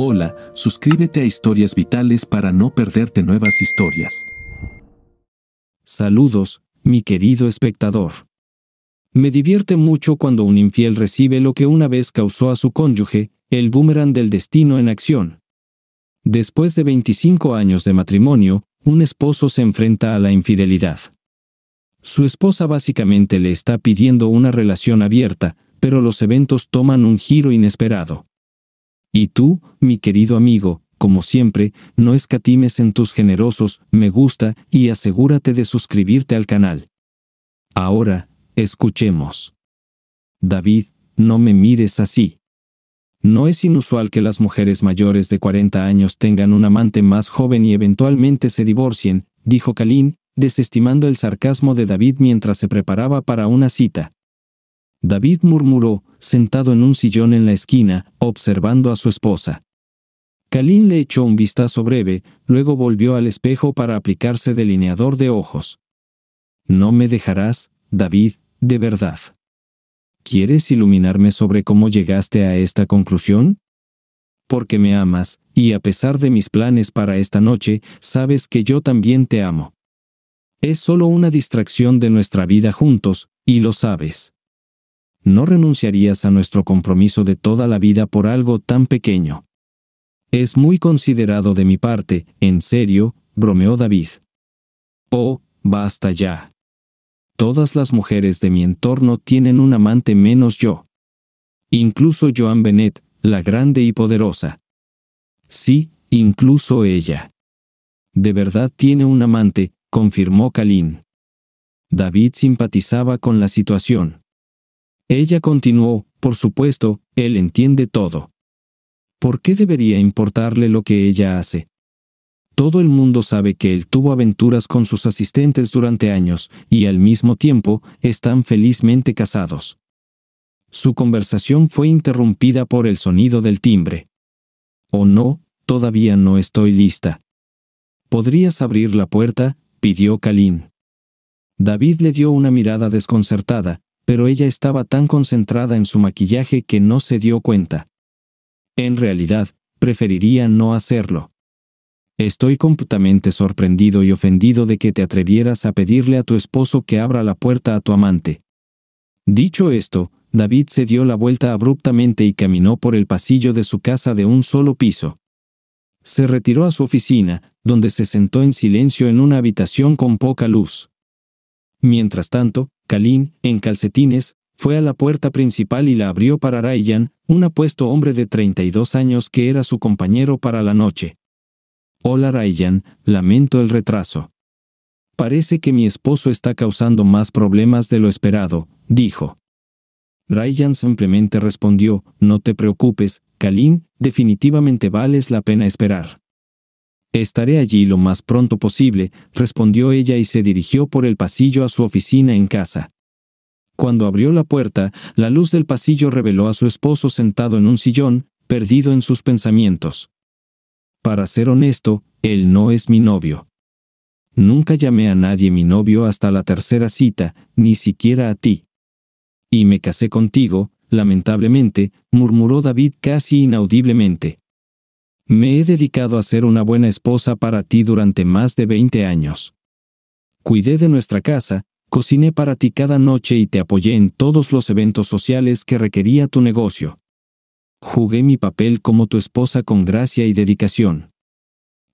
Hola, suscríbete a Historias Vitales para no perderte nuevas historias. Saludos, mi querido espectador. Me divierte mucho cuando un infiel recibe lo que una vez causó a su cónyuge, el boomerang del destino en acción. Después de 25 años de matrimonio, un esposo se enfrenta a la infidelidad. Su esposa básicamente le está pidiendo una relación abierta, pero los eventos toman un giro inesperado. Y tú, mi querido amigo, como siempre, no escatimes en tus generosos me gusta y asegúrate de suscribirte al canal. Ahora, escuchemos. David, no me mires así. No es inusual que las mujeres mayores de 40 años tengan un amante más joven y eventualmente se divorcien, dijo Kalin, desestimando el sarcasmo de David mientras se preparaba para una cita. David murmuró, sentado en un sillón en la esquina, observando a su esposa. Kalin le echó un vistazo breve, luego volvió al espejo para aplicarse delineador de ojos. No me dejarás, David, de verdad. ¿Quieres iluminarme sobre cómo llegaste a esta conclusión? Porque me amas, y a pesar de mis planes para esta noche, sabes que yo también te amo. Es solo una distracción de nuestra vida juntos, y lo sabes no renunciarías a nuestro compromiso de toda la vida por algo tan pequeño. Es muy considerado de mi parte, en serio, bromeó David. Oh, basta ya. Todas las mujeres de mi entorno tienen un amante menos yo. Incluso Joan Bennett, la grande y poderosa. Sí, incluso ella. De verdad tiene un amante, confirmó Kalin. David simpatizaba con la situación. Ella continuó, por supuesto, él entiende todo. ¿Por qué debería importarle lo que ella hace? Todo el mundo sabe que él tuvo aventuras con sus asistentes durante años, y al mismo tiempo, están felizmente casados. Su conversación fue interrumpida por el sonido del timbre. ¿O oh no? Todavía no estoy lista. ¿Podrías abrir la puerta? pidió Kalin. David le dio una mirada desconcertada, pero ella estaba tan concentrada en su maquillaje que no se dio cuenta. En realidad, preferiría no hacerlo. Estoy completamente sorprendido y ofendido de que te atrevieras a pedirle a tu esposo que abra la puerta a tu amante. Dicho esto, David se dio la vuelta abruptamente y caminó por el pasillo de su casa de un solo piso. Se retiró a su oficina, donde se sentó en silencio en una habitación con poca luz. Mientras tanto, Kalin, en calcetines, fue a la puerta principal y la abrió para Ryan, un apuesto hombre de 32 años que era su compañero para la noche. Hola Ryan, lamento el retraso. Parece que mi esposo está causando más problemas de lo esperado, dijo. Ryan simplemente respondió, no te preocupes, Kalin, definitivamente vales la pena esperar. Estaré allí lo más pronto posible, respondió ella y se dirigió por el pasillo a su oficina en casa. Cuando abrió la puerta, la luz del pasillo reveló a su esposo sentado en un sillón, perdido en sus pensamientos. Para ser honesto, él no es mi novio. Nunca llamé a nadie mi novio hasta la tercera cita, ni siquiera a ti. Y me casé contigo, lamentablemente, murmuró David casi inaudiblemente. Me he dedicado a ser una buena esposa para ti durante más de 20 años. Cuidé de nuestra casa, cociné para ti cada noche y te apoyé en todos los eventos sociales que requería tu negocio. Jugué mi papel como tu esposa con gracia y dedicación.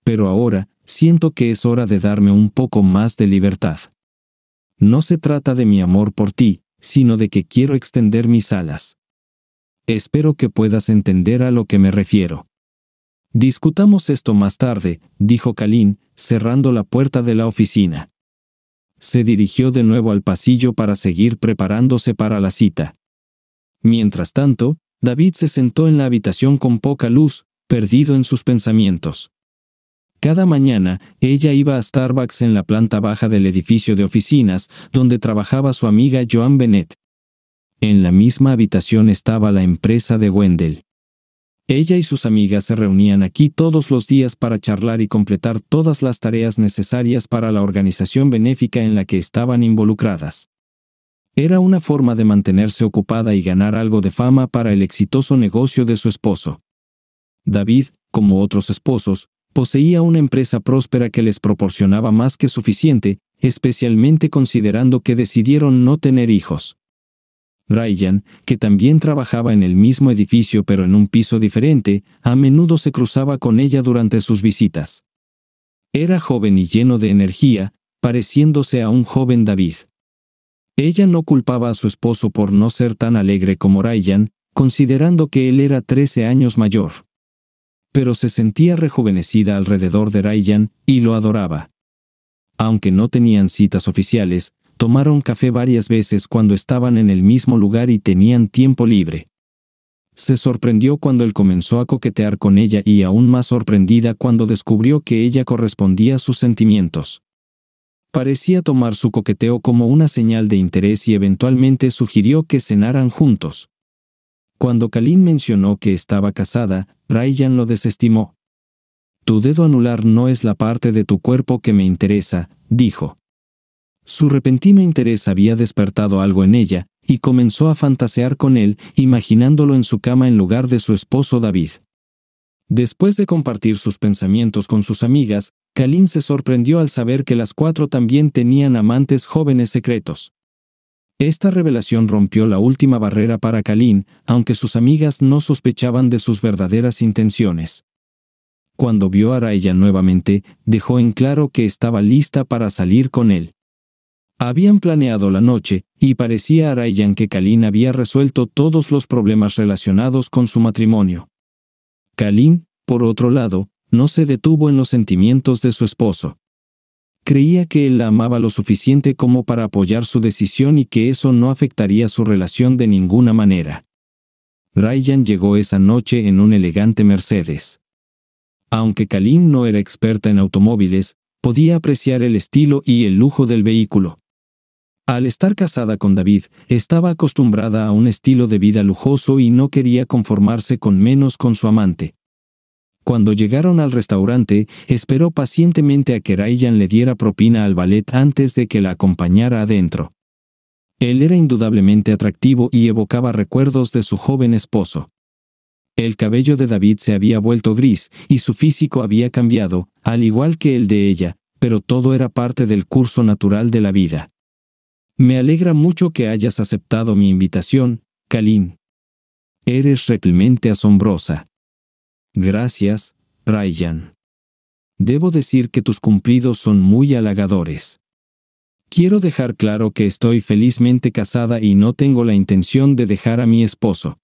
Pero ahora, siento que es hora de darme un poco más de libertad. No se trata de mi amor por ti, sino de que quiero extender mis alas. Espero que puedas entender a lo que me refiero. Discutamos esto más tarde, dijo Kalin, cerrando la puerta de la oficina. Se dirigió de nuevo al pasillo para seguir preparándose para la cita. Mientras tanto, David se sentó en la habitación con poca luz, perdido en sus pensamientos. Cada mañana, ella iba a Starbucks en la planta baja del edificio de oficinas, donde trabajaba su amiga Joan Bennett. En la misma habitación estaba la empresa de Wendell. Ella y sus amigas se reunían aquí todos los días para charlar y completar todas las tareas necesarias para la organización benéfica en la que estaban involucradas. Era una forma de mantenerse ocupada y ganar algo de fama para el exitoso negocio de su esposo. David, como otros esposos, poseía una empresa próspera que les proporcionaba más que suficiente, especialmente considerando que decidieron no tener hijos. Ryan, que también trabajaba en el mismo edificio pero en un piso diferente, a menudo se cruzaba con ella durante sus visitas. Era joven y lleno de energía, pareciéndose a un joven David. Ella no culpaba a su esposo por no ser tan alegre como Ryan, considerando que él era 13 años mayor. Pero se sentía rejuvenecida alrededor de Ryan y lo adoraba. Aunque no tenían citas oficiales, tomaron café varias veces cuando estaban en el mismo lugar y tenían tiempo libre. Se sorprendió cuando él comenzó a coquetear con ella y aún más sorprendida cuando descubrió que ella correspondía a sus sentimientos. Parecía tomar su coqueteo como una señal de interés y eventualmente sugirió que cenaran juntos. Cuando Kalin mencionó que estaba casada, Ryan lo desestimó. Tu dedo anular no es la parte de tu cuerpo que me interesa, dijo. Su repentino interés había despertado algo en ella, y comenzó a fantasear con él, imaginándolo en su cama en lugar de su esposo David. Después de compartir sus pensamientos con sus amigas, Kalin se sorprendió al saber que las cuatro también tenían amantes jóvenes secretos. Esta revelación rompió la última barrera para Kalin, aunque sus amigas no sospechaban de sus verdaderas intenciones. Cuando vio a Araya nuevamente, dejó en claro que estaba lista para salir con él. Habían planeado la noche, y parecía a Ryan que Kalin había resuelto todos los problemas relacionados con su matrimonio. Kalin, por otro lado, no se detuvo en los sentimientos de su esposo. Creía que él la amaba lo suficiente como para apoyar su decisión y que eso no afectaría su relación de ninguna manera. Ryan llegó esa noche en un elegante Mercedes. Aunque Kalin no era experta en automóviles, podía apreciar el estilo y el lujo del vehículo. Al estar casada con David, estaba acostumbrada a un estilo de vida lujoso y no quería conformarse con menos con su amante. Cuando llegaron al restaurante, esperó pacientemente a que Ryan le diera propina al ballet antes de que la acompañara adentro. Él era indudablemente atractivo y evocaba recuerdos de su joven esposo. El cabello de David se había vuelto gris, y su físico había cambiado, al igual que el de ella, pero todo era parte del curso natural de la vida. Me alegra mucho que hayas aceptado mi invitación, Kalim. Eres realmente asombrosa. Gracias, Ryan. Debo decir que tus cumplidos son muy halagadores. Quiero dejar claro que estoy felizmente casada y no tengo la intención de dejar a mi esposo.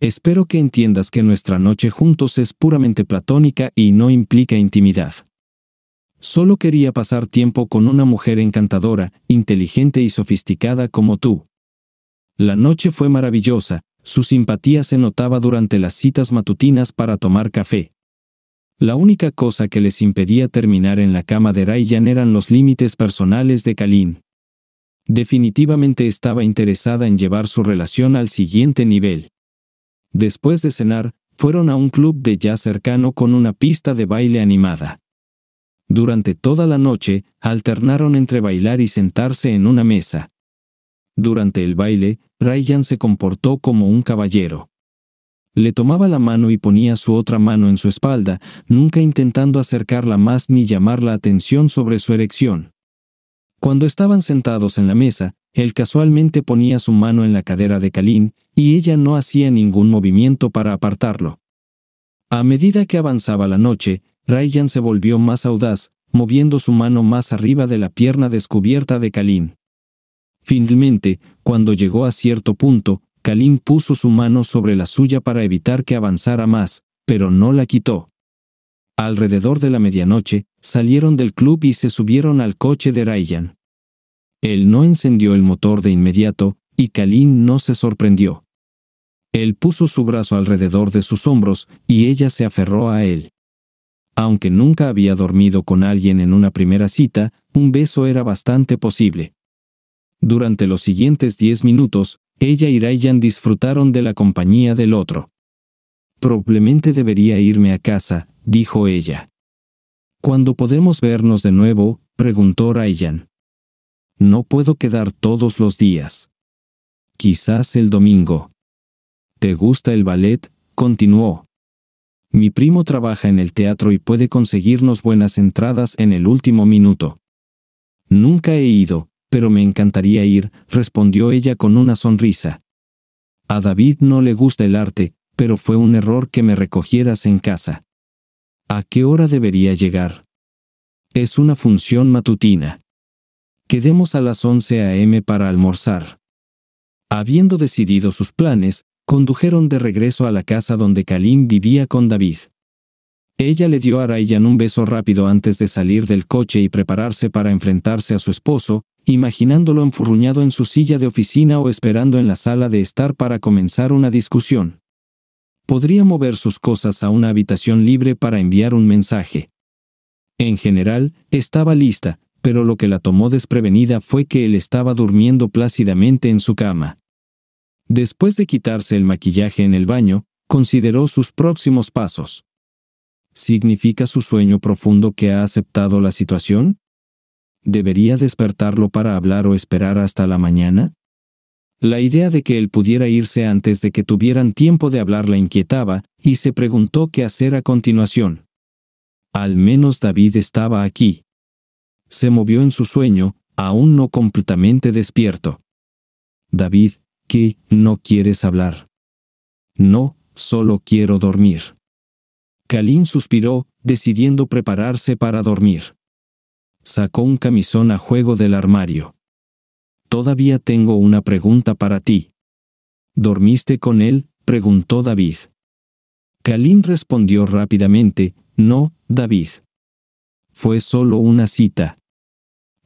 Espero que entiendas que nuestra noche juntos es puramente platónica y no implica intimidad. Solo quería pasar tiempo con una mujer encantadora, inteligente y sofisticada como tú. La noche fue maravillosa, su simpatía se notaba durante las citas matutinas para tomar café. La única cosa que les impedía terminar en la cama de Ryan eran los límites personales de Kalin. Definitivamente estaba interesada en llevar su relación al siguiente nivel. Después de cenar, fueron a un club de jazz cercano con una pista de baile animada. Durante toda la noche, alternaron entre bailar y sentarse en una mesa. Durante el baile, Ryan se comportó como un caballero. Le tomaba la mano y ponía su otra mano en su espalda, nunca intentando acercarla más ni llamar la atención sobre su erección. Cuando estaban sentados en la mesa, él casualmente ponía su mano en la cadera de Kalin, y ella no hacía ningún movimiento para apartarlo. A medida que avanzaba la noche, Ryan se volvió más audaz, moviendo su mano más arriba de la pierna descubierta de Kalin. Finalmente, cuando llegó a cierto punto, Kalin puso su mano sobre la suya para evitar que avanzara más, pero no la quitó. Alrededor de la medianoche, salieron del club y se subieron al coche de Ryan. Él no encendió el motor de inmediato, y Kalin no se sorprendió. Él puso su brazo alrededor de sus hombros, y ella se aferró a él. Aunque nunca había dormido con alguien en una primera cita, un beso era bastante posible. Durante los siguientes diez minutos, ella y Ryan disfrutaron de la compañía del otro. Probablemente debería irme a casa, dijo ella. ¿Cuándo podemos vernos de nuevo? preguntó Ryan. No puedo quedar todos los días. Quizás el domingo. ¿Te gusta el ballet? continuó. Mi primo trabaja en el teatro y puede conseguirnos buenas entradas en el último minuto. Nunca he ido, pero me encantaría ir, respondió ella con una sonrisa. A David no le gusta el arte, pero fue un error que me recogieras en casa. ¿A qué hora debería llegar? Es una función matutina. Quedemos a las 11 a.m. para almorzar. Habiendo decidido sus planes, condujeron de regreso a la casa donde Kalim vivía con David. Ella le dio a Rayan un beso rápido antes de salir del coche y prepararse para enfrentarse a su esposo, imaginándolo enfurruñado en su silla de oficina o esperando en la sala de estar para comenzar una discusión. Podría mover sus cosas a una habitación libre para enviar un mensaje. En general, estaba lista, pero lo que la tomó desprevenida fue que él estaba durmiendo plácidamente en su cama. Después de quitarse el maquillaje en el baño, consideró sus próximos pasos. ¿Significa su sueño profundo que ha aceptado la situación? ¿Debería despertarlo para hablar o esperar hasta la mañana? La idea de que él pudiera irse antes de que tuvieran tiempo de hablar la inquietaba, y se preguntó qué hacer a continuación. Al menos David estaba aquí. Se movió en su sueño, aún no completamente despierto. David, que no quieres hablar? No, solo quiero dormir. Kalin suspiró, decidiendo prepararse para dormir. Sacó un camisón a juego del armario. Todavía tengo una pregunta para ti. ¿Dormiste con él? preguntó David. Kalin respondió rápidamente, no, David. Fue solo una cita.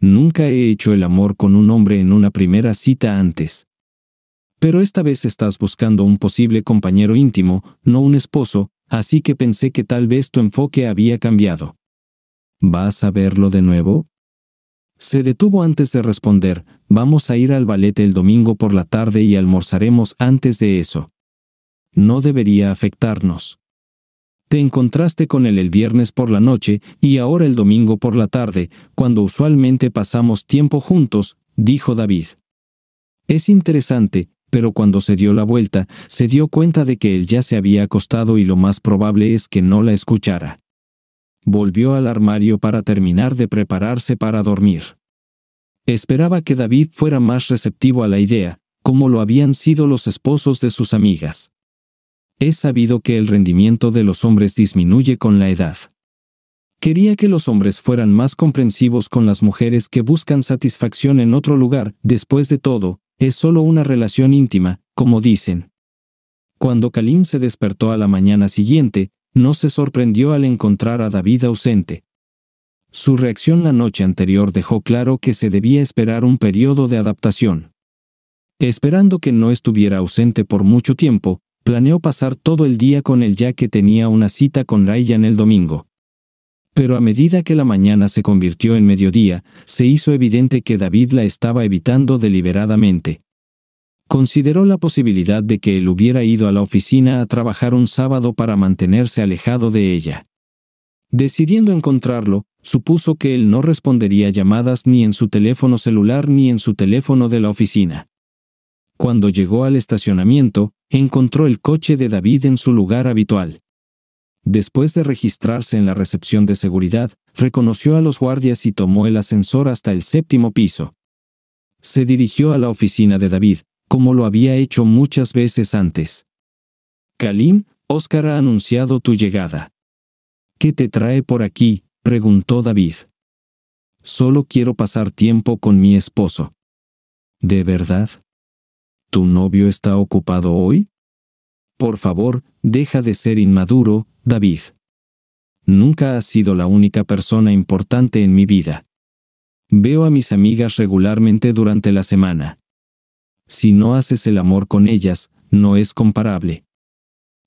Nunca he hecho el amor con un hombre en una primera cita antes. Pero esta vez estás buscando un posible compañero íntimo, no un esposo, así que pensé que tal vez tu enfoque había cambiado. ¿Vas a verlo de nuevo? Se detuvo antes de responder, vamos a ir al ballet el domingo por la tarde y almorzaremos antes de eso. No debería afectarnos. Te encontraste con él el viernes por la noche y ahora el domingo por la tarde, cuando usualmente pasamos tiempo juntos, dijo David. Es interesante, pero cuando se dio la vuelta, se dio cuenta de que él ya se había acostado y lo más probable es que no la escuchara. Volvió al armario para terminar de prepararse para dormir. Esperaba que David fuera más receptivo a la idea, como lo habían sido los esposos de sus amigas. Es sabido que el rendimiento de los hombres disminuye con la edad. Quería que los hombres fueran más comprensivos con las mujeres que buscan satisfacción en otro lugar, después de todo, es solo una relación íntima, como dicen. Cuando Kalin se despertó a la mañana siguiente, no se sorprendió al encontrar a David ausente. Su reacción la noche anterior dejó claro que se debía esperar un periodo de adaptación. Esperando que no estuviera ausente por mucho tiempo, planeó pasar todo el día con él ya que tenía una cita con en el domingo. Pero a medida que la mañana se convirtió en mediodía, se hizo evidente que David la estaba evitando deliberadamente. Consideró la posibilidad de que él hubiera ido a la oficina a trabajar un sábado para mantenerse alejado de ella. Decidiendo encontrarlo, supuso que él no respondería llamadas ni en su teléfono celular ni en su teléfono de la oficina. Cuando llegó al estacionamiento, encontró el coche de David en su lugar habitual. Después de registrarse en la recepción de seguridad, reconoció a los guardias y tomó el ascensor hasta el séptimo piso. Se dirigió a la oficina de David, como lo había hecho muchas veces antes. Kalim, Oscar ha anunciado tu llegada. ¿Qué te trae por aquí? preguntó David. Solo quiero pasar tiempo con mi esposo. ¿De verdad? ¿Tu novio está ocupado hoy? Por favor, deja de ser inmaduro, David. Nunca has sido la única persona importante en mi vida. Veo a mis amigas regularmente durante la semana. Si no haces el amor con ellas, no es comparable.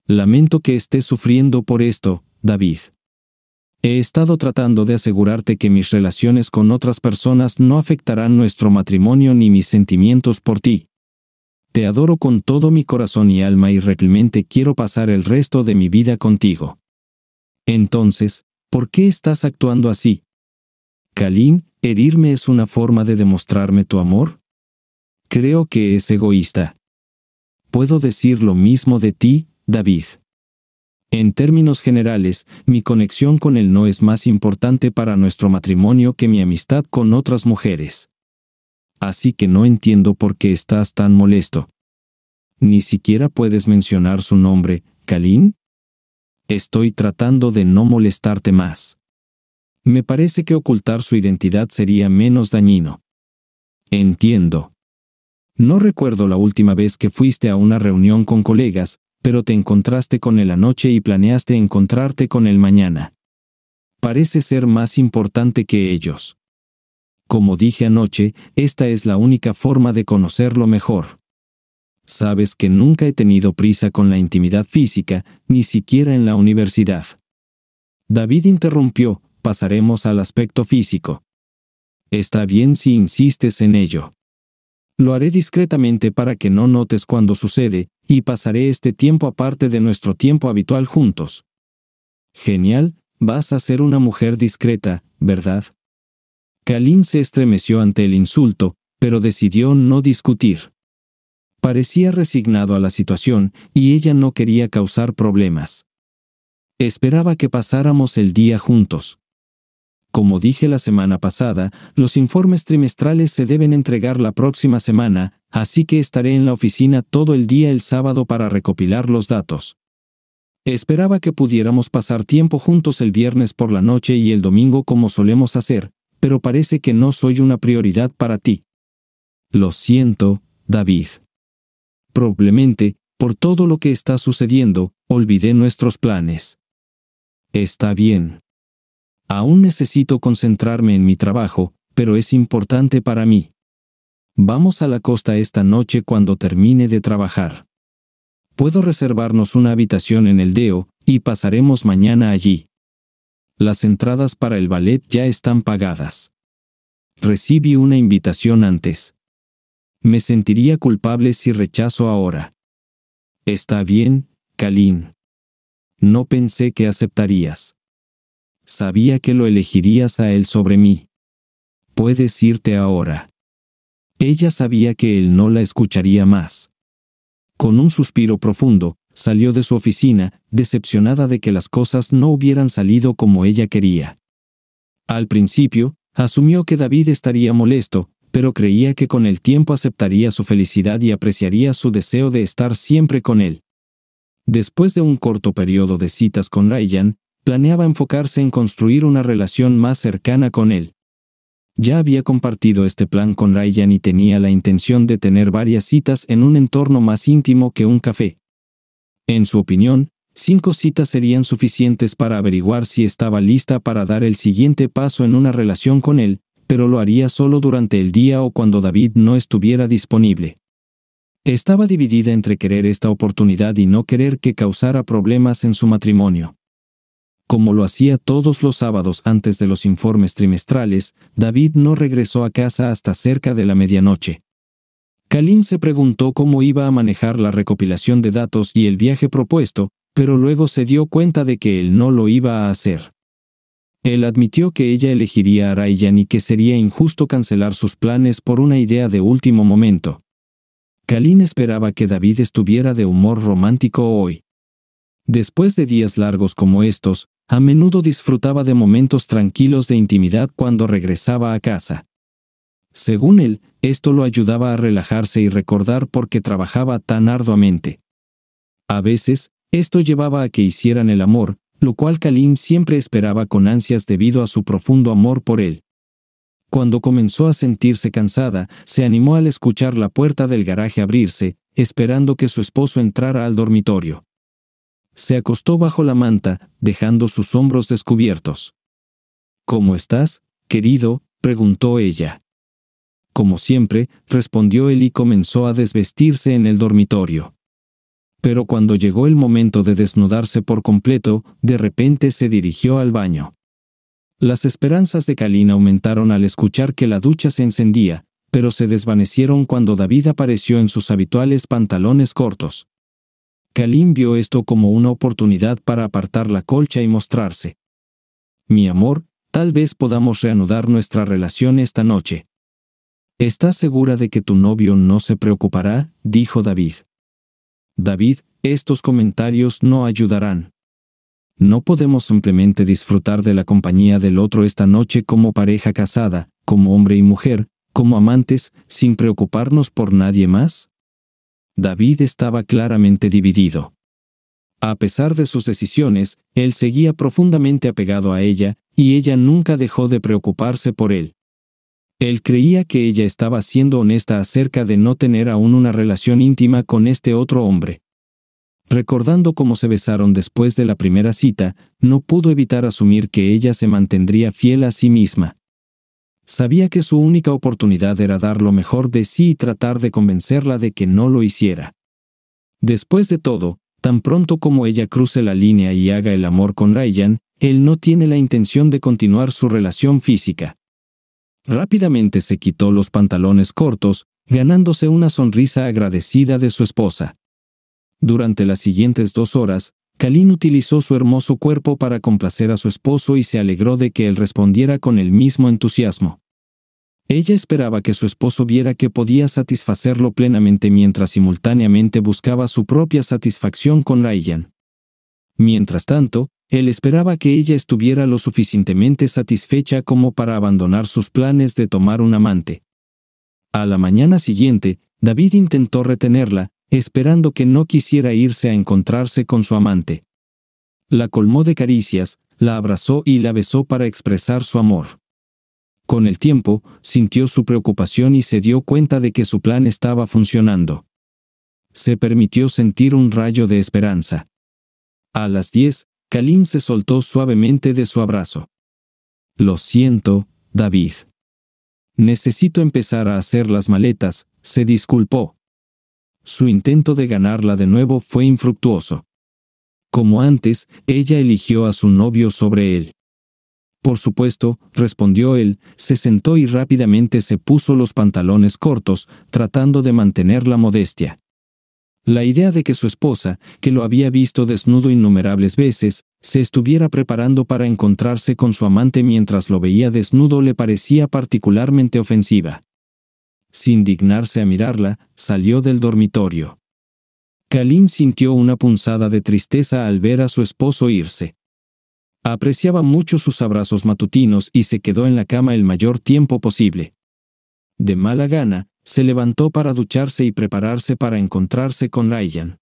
Lamento que estés sufriendo por esto, David. He estado tratando de asegurarte que mis relaciones con otras personas no afectarán nuestro matrimonio ni mis sentimientos por ti. Te adoro con todo mi corazón y alma y realmente quiero pasar el resto de mi vida contigo. Entonces, ¿por qué estás actuando así? Kalim, herirme es una forma de demostrarme tu amor? Creo que es egoísta. Puedo decir lo mismo de ti, David. En términos generales, mi conexión con él no es más importante para nuestro matrimonio que mi amistad con otras mujeres así que no entiendo por qué estás tan molesto. Ni siquiera puedes mencionar su nombre, Kalin. Estoy tratando de no molestarte más. Me parece que ocultar su identidad sería menos dañino. Entiendo. No recuerdo la última vez que fuiste a una reunión con colegas, pero te encontraste con él anoche y planeaste encontrarte con él mañana. Parece ser más importante que ellos. Como dije anoche, esta es la única forma de conocerlo mejor. Sabes que nunca he tenido prisa con la intimidad física, ni siquiera en la universidad. David interrumpió, pasaremos al aspecto físico. Está bien si insistes en ello. Lo haré discretamente para que no notes cuando sucede, y pasaré este tiempo aparte de nuestro tiempo habitual juntos. Genial, vas a ser una mujer discreta, ¿verdad? Kalin se estremeció ante el insulto, pero decidió no discutir. Parecía resignado a la situación y ella no quería causar problemas. Esperaba que pasáramos el día juntos. Como dije la semana pasada, los informes trimestrales se deben entregar la próxima semana, así que estaré en la oficina todo el día el sábado para recopilar los datos. Esperaba que pudiéramos pasar tiempo juntos el viernes por la noche y el domingo como solemos hacer, pero parece que no soy una prioridad para ti. Lo siento, David. Probablemente, por todo lo que está sucediendo, olvidé nuestros planes. Está bien. Aún necesito concentrarme en mi trabajo, pero es importante para mí. Vamos a la costa esta noche cuando termine de trabajar. Puedo reservarnos una habitación en el DEO, y pasaremos mañana allí. Las entradas para el ballet ya están pagadas. Recibí una invitación antes. Me sentiría culpable si rechazo ahora. Está bien, Kalin. No pensé que aceptarías. Sabía que lo elegirías a él sobre mí. Puedes irte ahora. Ella sabía que él no la escucharía más. Con un suspiro profundo, salió de su oficina, decepcionada de que las cosas no hubieran salido como ella quería. Al principio, asumió que David estaría molesto, pero creía que con el tiempo aceptaría su felicidad y apreciaría su deseo de estar siempre con él. Después de un corto periodo de citas con Ryan, planeaba enfocarse en construir una relación más cercana con él. Ya había compartido este plan con Ryan y tenía la intención de tener varias citas en un entorno más íntimo que un café. En su opinión, cinco citas serían suficientes para averiguar si estaba lista para dar el siguiente paso en una relación con él, pero lo haría solo durante el día o cuando David no estuviera disponible. Estaba dividida entre querer esta oportunidad y no querer que causara problemas en su matrimonio. Como lo hacía todos los sábados antes de los informes trimestrales, David no regresó a casa hasta cerca de la medianoche. Kalin se preguntó cómo iba a manejar la recopilación de datos y el viaje propuesto, pero luego se dio cuenta de que él no lo iba a hacer. Él admitió que ella elegiría a Ryan y que sería injusto cancelar sus planes por una idea de último momento. Kalin esperaba que David estuviera de humor romántico hoy. Después de días largos como estos, a menudo disfrutaba de momentos tranquilos de intimidad cuando regresaba a casa. Según él, esto lo ayudaba a relajarse y recordar por qué trabajaba tan arduamente. A veces, esto llevaba a que hicieran el amor, lo cual Kalin siempre esperaba con ansias debido a su profundo amor por él. Cuando comenzó a sentirse cansada, se animó al escuchar la puerta del garaje abrirse, esperando que su esposo entrara al dormitorio. Se acostó bajo la manta, dejando sus hombros descubiertos. ¿Cómo estás, querido? preguntó ella. Como siempre, respondió él y comenzó a desvestirse en el dormitorio. Pero cuando llegó el momento de desnudarse por completo, de repente se dirigió al baño. Las esperanzas de Kalina aumentaron al escuchar que la ducha se encendía, pero se desvanecieron cuando David apareció en sus habituales pantalones cortos. Kalin vio esto como una oportunidad para apartar la colcha y mostrarse. Mi amor, tal vez podamos reanudar nuestra relación esta noche. ¿Estás segura de que tu novio no se preocupará? dijo David. David, estos comentarios no ayudarán. No podemos simplemente disfrutar de la compañía del otro esta noche como pareja casada, como hombre y mujer, como amantes, sin preocuparnos por nadie más. David estaba claramente dividido. A pesar de sus decisiones, él seguía profundamente apegado a ella, y ella nunca dejó de preocuparse por él. Él creía que ella estaba siendo honesta acerca de no tener aún una relación íntima con este otro hombre. Recordando cómo se besaron después de la primera cita, no pudo evitar asumir que ella se mantendría fiel a sí misma. Sabía que su única oportunidad era dar lo mejor de sí y tratar de convencerla de que no lo hiciera. Después de todo, tan pronto como ella cruce la línea y haga el amor con Ryan, él no tiene la intención de continuar su relación física rápidamente se quitó los pantalones cortos, ganándose una sonrisa agradecida de su esposa. Durante las siguientes dos horas, Kalin utilizó su hermoso cuerpo para complacer a su esposo y se alegró de que él respondiera con el mismo entusiasmo. Ella esperaba que su esposo viera que podía satisfacerlo plenamente mientras simultáneamente buscaba su propia satisfacción con Ryan. Mientras tanto, él esperaba que ella estuviera lo suficientemente satisfecha como para abandonar sus planes de tomar un amante. A la mañana siguiente, David intentó retenerla, esperando que no quisiera irse a encontrarse con su amante. La colmó de caricias, la abrazó y la besó para expresar su amor. Con el tiempo, sintió su preocupación y se dio cuenta de que su plan estaba funcionando. Se permitió sentir un rayo de esperanza. A las 10, Kalin se soltó suavemente de su abrazo. Lo siento, David. Necesito empezar a hacer las maletas, se disculpó. Su intento de ganarla de nuevo fue infructuoso. Como antes, ella eligió a su novio sobre él. Por supuesto, respondió él, se sentó y rápidamente se puso los pantalones cortos, tratando de mantener la modestia. La idea de que su esposa, que lo había visto desnudo innumerables veces, se estuviera preparando para encontrarse con su amante mientras lo veía desnudo le parecía particularmente ofensiva. Sin dignarse a mirarla, salió del dormitorio. Kalin sintió una punzada de tristeza al ver a su esposo irse. Apreciaba mucho sus abrazos matutinos y se quedó en la cama el mayor tiempo posible. De mala gana, se levantó para ducharse y prepararse para encontrarse con Ryan.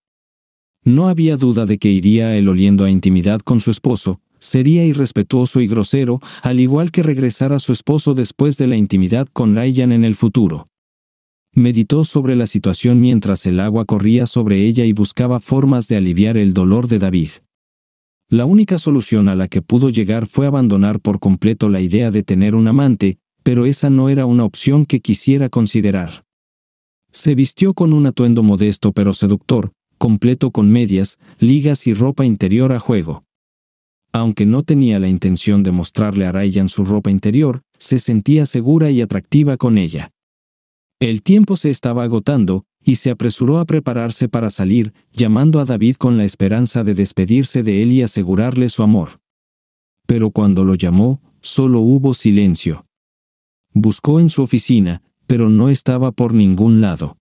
No había duda de que iría él oliendo a intimidad con su esposo, sería irrespetuoso y grosero, al igual que regresar a su esposo después de la intimidad con Ryan en el futuro. Meditó sobre la situación mientras el agua corría sobre ella y buscaba formas de aliviar el dolor de David. La única solución a la que pudo llegar fue abandonar por completo la idea de tener un amante, pero esa no era una opción que quisiera considerar. Se vistió con un atuendo modesto pero seductor, completo con medias, ligas y ropa interior a juego. Aunque no tenía la intención de mostrarle a Ryan su ropa interior, se sentía segura y atractiva con ella. El tiempo se estaba agotando, y se apresuró a prepararse para salir, llamando a David con la esperanza de despedirse de él y asegurarle su amor. Pero cuando lo llamó, solo hubo silencio. Buscó en su oficina, pero no estaba por ningún lado.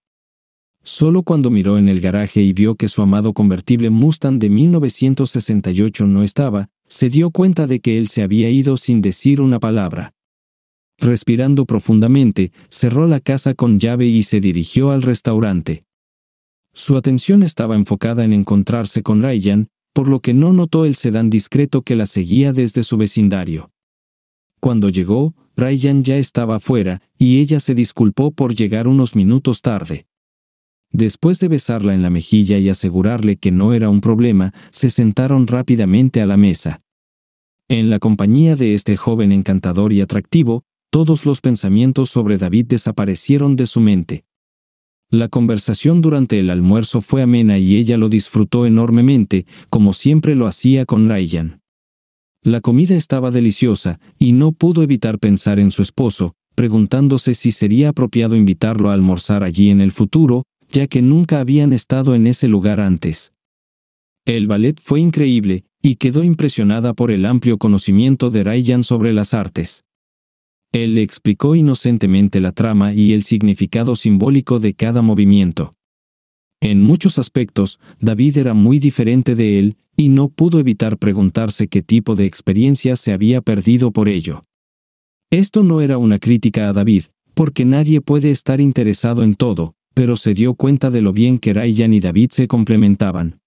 Solo cuando miró en el garaje y vio que su amado convertible Mustang de 1968 no estaba, se dio cuenta de que él se había ido sin decir una palabra. Respirando profundamente, cerró la casa con llave y se dirigió al restaurante. Su atención estaba enfocada en encontrarse con Ryan, por lo que no notó el sedán discreto que la seguía desde su vecindario. Cuando llegó, Ryan ya estaba fuera, y ella se disculpó por llegar unos minutos tarde. Después de besarla en la mejilla y asegurarle que no era un problema, se sentaron rápidamente a la mesa. En la compañía de este joven encantador y atractivo, todos los pensamientos sobre David desaparecieron de su mente. La conversación durante el almuerzo fue amena y ella lo disfrutó enormemente, como siempre lo hacía con Ryan. La comida estaba deliciosa, y no pudo evitar pensar en su esposo, preguntándose si sería apropiado invitarlo a almorzar allí en el futuro, ya que nunca habían estado en ese lugar antes. El ballet fue increíble, y quedó impresionada por el amplio conocimiento de Ryan sobre las artes. Él le explicó inocentemente la trama y el significado simbólico de cada movimiento. En muchos aspectos, David era muy diferente de él, y no pudo evitar preguntarse qué tipo de experiencia se había perdido por ello. Esto no era una crítica a David, porque nadie puede estar interesado en todo, pero se dio cuenta de lo bien que Ryan y David se complementaban.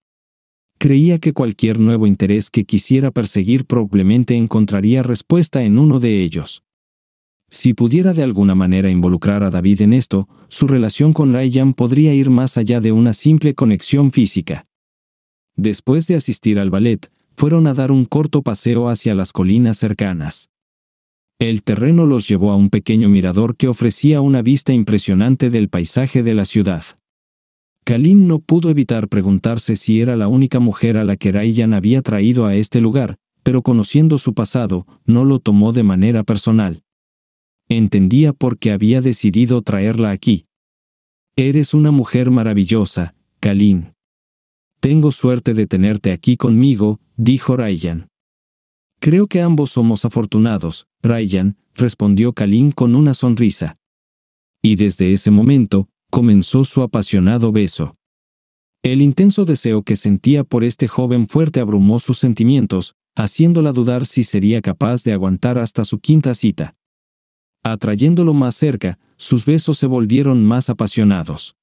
Creía que cualquier nuevo interés que quisiera perseguir probablemente encontraría respuesta en uno de ellos. Si pudiera de alguna manera involucrar a David en esto, su relación con Ryan podría ir más allá de una simple conexión física. Después de asistir al ballet, fueron a dar un corto paseo hacia las colinas cercanas. El terreno los llevó a un pequeño mirador que ofrecía una vista impresionante del paisaje de la ciudad. Kalin no pudo evitar preguntarse si era la única mujer a la que Ryan había traído a este lugar, pero conociendo su pasado, no lo tomó de manera personal. Entendía por qué había decidido traerla aquí. Eres una mujer maravillosa, Kalin. Tengo suerte de tenerte aquí conmigo, dijo Ryan. Creo que ambos somos afortunados, Ryan, respondió Kalin con una sonrisa. Y desde ese momento, comenzó su apasionado beso. El intenso deseo que sentía por este joven fuerte abrumó sus sentimientos, haciéndola dudar si sería capaz de aguantar hasta su quinta cita. Atrayéndolo más cerca, sus besos se volvieron más apasionados.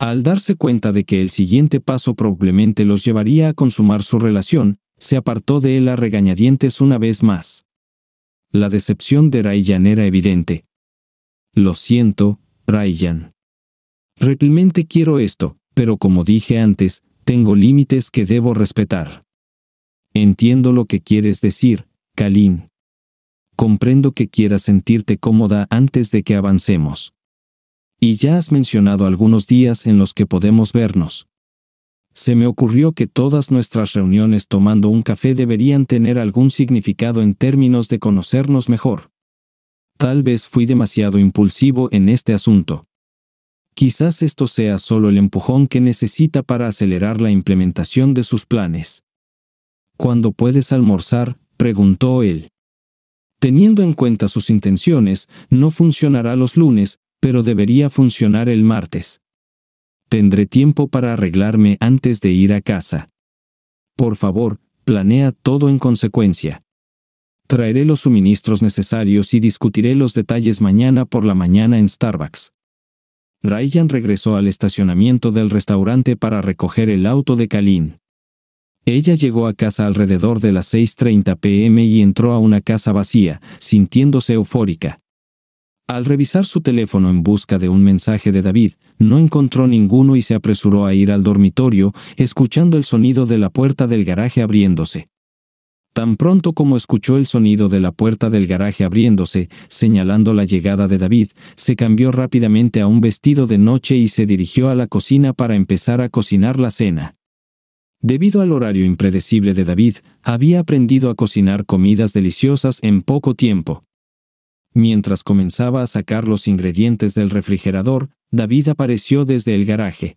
Al darse cuenta de que el siguiente paso probablemente los llevaría a consumar su relación, se apartó de él a regañadientes una vez más. La decepción de Raiyan era evidente. Lo siento, Raiyan. Realmente quiero esto, pero como dije antes, tengo límites que debo respetar. Entiendo lo que quieres decir, Kalin. Comprendo que quieras sentirte cómoda antes de que avancemos. Y ya has mencionado algunos días en los que podemos vernos. Se me ocurrió que todas nuestras reuniones tomando un café deberían tener algún significado en términos de conocernos mejor. Tal vez fui demasiado impulsivo en este asunto. Quizás esto sea solo el empujón que necesita para acelerar la implementación de sus planes. ¿Cuándo puedes almorzar? preguntó él teniendo en cuenta sus intenciones, no funcionará los lunes, pero debería funcionar el martes. Tendré tiempo para arreglarme antes de ir a casa. Por favor, planea todo en consecuencia. Traeré los suministros necesarios y discutiré los detalles mañana por la mañana en Starbucks. Ryan regresó al estacionamiento del restaurante para recoger el auto de Kalin. Ella llegó a casa alrededor de las 6.30 pm y entró a una casa vacía, sintiéndose eufórica. Al revisar su teléfono en busca de un mensaje de David, no encontró ninguno y se apresuró a ir al dormitorio, escuchando el sonido de la puerta del garaje abriéndose. Tan pronto como escuchó el sonido de la puerta del garaje abriéndose, señalando la llegada de David, se cambió rápidamente a un vestido de noche y se dirigió a la cocina para empezar a cocinar la cena. Debido al horario impredecible de David, había aprendido a cocinar comidas deliciosas en poco tiempo. Mientras comenzaba a sacar los ingredientes del refrigerador, David apareció desde el garaje.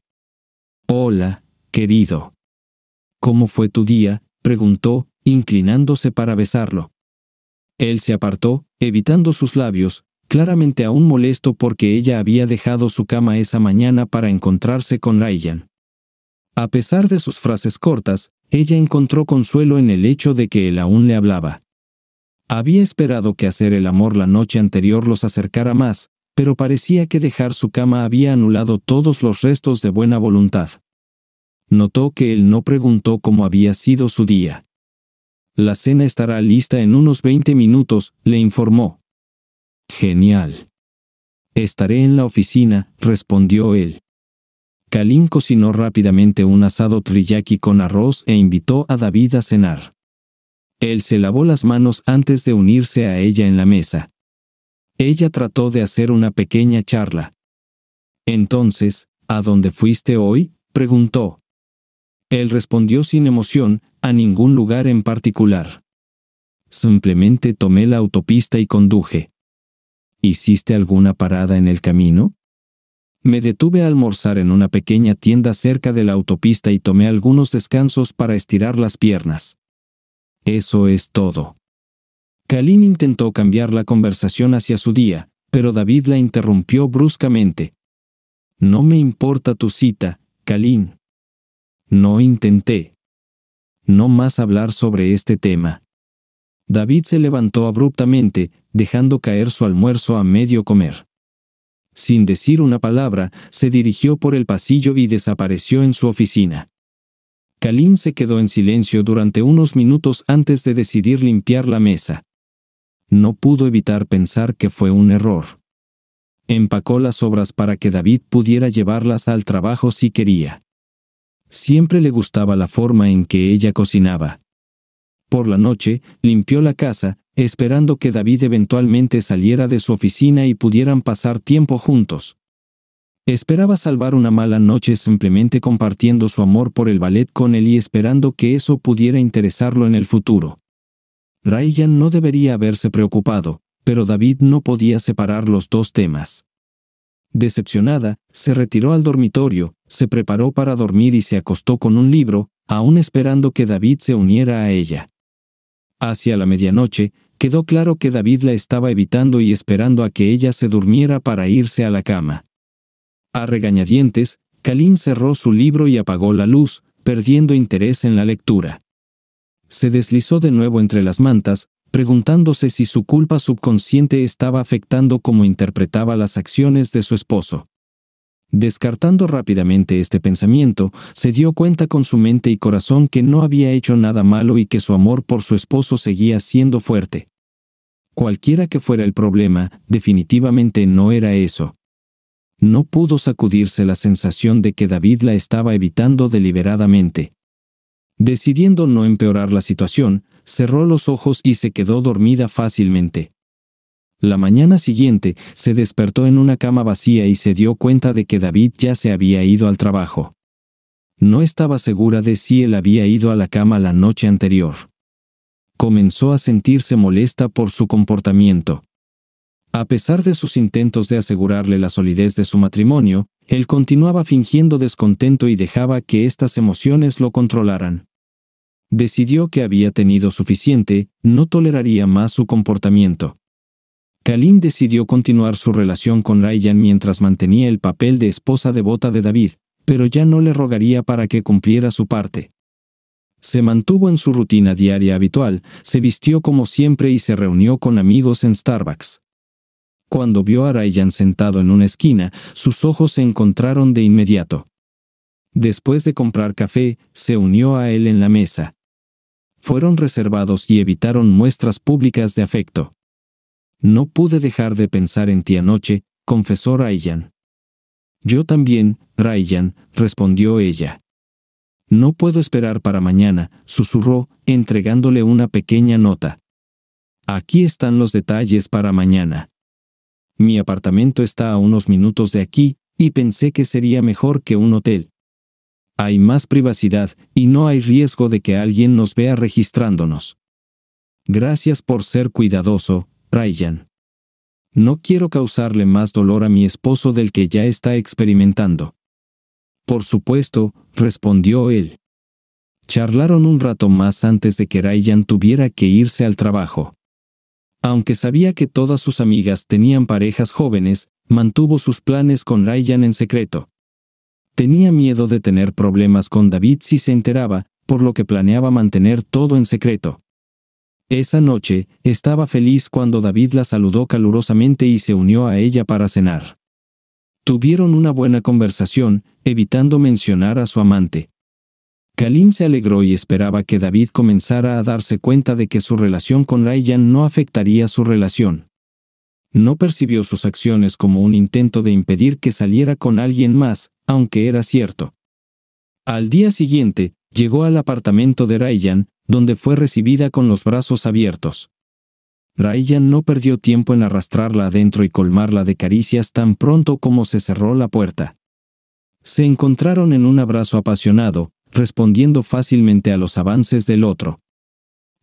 Hola, querido. ¿Cómo fue tu día? preguntó, inclinándose para besarlo. Él se apartó, evitando sus labios, claramente aún molesto porque ella había dejado su cama esa mañana para encontrarse con Ryan. A pesar de sus frases cortas, ella encontró consuelo en el hecho de que él aún le hablaba. Había esperado que hacer el amor la noche anterior los acercara más, pero parecía que dejar su cama había anulado todos los restos de buena voluntad. Notó que él no preguntó cómo había sido su día. La cena estará lista en unos 20 minutos, le informó. Genial. Estaré en la oficina, respondió él. Kalin cocinó rápidamente un asado triyaki con arroz e invitó a David a cenar. Él se lavó las manos antes de unirse a ella en la mesa. Ella trató de hacer una pequeña charla. Entonces, ¿a dónde fuiste hoy? preguntó. Él respondió sin emoción, a ningún lugar en particular. Simplemente tomé la autopista y conduje. ¿Hiciste alguna parada en el camino? Me detuve a almorzar en una pequeña tienda cerca de la autopista y tomé algunos descansos para estirar las piernas. Eso es todo. Kalin intentó cambiar la conversación hacia su día, pero David la interrumpió bruscamente. No me importa tu cita, Kalin. No intenté. No más hablar sobre este tema. David se levantó abruptamente, dejando caer su almuerzo a medio comer sin decir una palabra, se dirigió por el pasillo y desapareció en su oficina. Kalin se quedó en silencio durante unos minutos antes de decidir limpiar la mesa. No pudo evitar pensar que fue un error. Empacó las obras para que David pudiera llevarlas al trabajo si quería. Siempre le gustaba la forma en que ella cocinaba. Por la noche, limpió la casa, esperando que David eventualmente saliera de su oficina y pudieran pasar tiempo juntos. Esperaba salvar una mala noche simplemente compartiendo su amor por el ballet con él y esperando que eso pudiera interesarlo en el futuro. Ryan no debería haberse preocupado, pero David no podía separar los dos temas. Decepcionada, se retiró al dormitorio, se preparó para dormir y se acostó con un libro, aún esperando que David se uniera a ella. Hacia la medianoche, quedó claro que David la estaba evitando y esperando a que ella se durmiera para irse a la cama. A regañadientes, Kalin cerró su libro y apagó la luz, perdiendo interés en la lectura. Se deslizó de nuevo entre las mantas, preguntándose si su culpa subconsciente estaba afectando cómo interpretaba las acciones de su esposo. Descartando rápidamente este pensamiento, se dio cuenta con su mente y corazón que no había hecho nada malo y que su amor por su esposo seguía siendo fuerte. Cualquiera que fuera el problema, definitivamente no era eso. No pudo sacudirse la sensación de que David la estaba evitando deliberadamente. Decidiendo no empeorar la situación, cerró los ojos y se quedó dormida fácilmente. La mañana siguiente, se despertó en una cama vacía y se dio cuenta de que David ya se había ido al trabajo. No estaba segura de si él había ido a la cama la noche anterior. Comenzó a sentirse molesta por su comportamiento. A pesar de sus intentos de asegurarle la solidez de su matrimonio, él continuaba fingiendo descontento y dejaba que estas emociones lo controlaran. Decidió que había tenido suficiente, no toleraría más su comportamiento. Kalin decidió continuar su relación con Ryan mientras mantenía el papel de esposa devota de David, pero ya no le rogaría para que cumpliera su parte. Se mantuvo en su rutina diaria habitual, se vistió como siempre y se reunió con amigos en Starbucks. Cuando vio a Ryan sentado en una esquina, sus ojos se encontraron de inmediato. Después de comprar café, se unió a él en la mesa. Fueron reservados y evitaron muestras públicas de afecto. No pude dejar de pensar en ti anoche, confesó Ryan. Yo también, Ryan, respondió ella. No puedo esperar para mañana, susurró, entregándole una pequeña nota. Aquí están los detalles para mañana. Mi apartamento está a unos minutos de aquí, y pensé que sería mejor que un hotel. Hay más privacidad, y no hay riesgo de que alguien nos vea registrándonos. Gracias por ser cuidadoso, Ryan. No quiero causarle más dolor a mi esposo del que ya está experimentando. Por supuesto, respondió él. Charlaron un rato más antes de que Ryan tuviera que irse al trabajo. Aunque sabía que todas sus amigas tenían parejas jóvenes, mantuvo sus planes con Ryan en secreto. Tenía miedo de tener problemas con David si se enteraba, por lo que planeaba mantener todo en secreto. Esa noche, estaba feliz cuando David la saludó calurosamente y se unió a ella para cenar. Tuvieron una buena conversación, evitando mencionar a su amante. Kalin se alegró y esperaba que David comenzara a darse cuenta de que su relación con Ryan no afectaría su relación. No percibió sus acciones como un intento de impedir que saliera con alguien más, aunque era cierto. Al día siguiente, llegó al apartamento de Ryan, donde fue recibida con los brazos abiertos. Raiyan no perdió tiempo en arrastrarla adentro y colmarla de caricias tan pronto como se cerró la puerta. Se encontraron en un abrazo apasionado, respondiendo fácilmente a los avances del otro.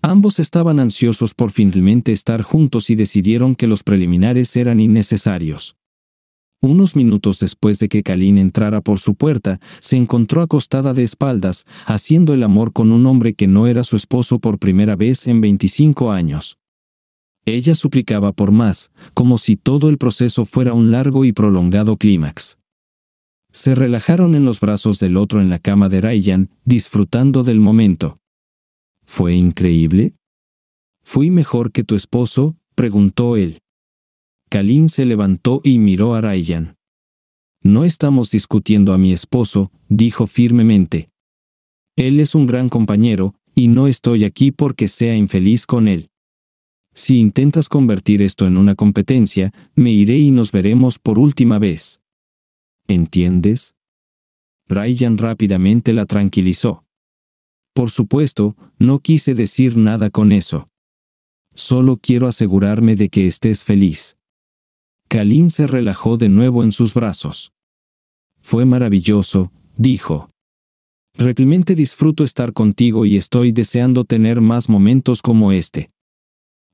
Ambos estaban ansiosos por finalmente estar juntos y decidieron que los preliminares eran innecesarios. Unos minutos después de que Kalin entrara por su puerta, se encontró acostada de espaldas, haciendo el amor con un hombre que no era su esposo por primera vez en 25 años. Ella suplicaba por más, como si todo el proceso fuera un largo y prolongado clímax. Se relajaron en los brazos del otro en la cama de Ryan, disfrutando del momento. ¿Fue increíble? ¿Fui mejor que tu esposo? preguntó él. Kalin se levantó y miró a Ryan. No estamos discutiendo a mi esposo, dijo firmemente. Él es un gran compañero, y no estoy aquí porque sea infeliz con él. Si intentas convertir esto en una competencia, me iré y nos veremos por última vez. ¿Entiendes? Ryan rápidamente la tranquilizó. Por supuesto, no quise decir nada con eso. Solo quiero asegurarme de que estés feliz. Kalin se relajó de nuevo en sus brazos. Fue maravilloso, dijo. Realmente disfruto estar contigo y estoy deseando tener más momentos como este.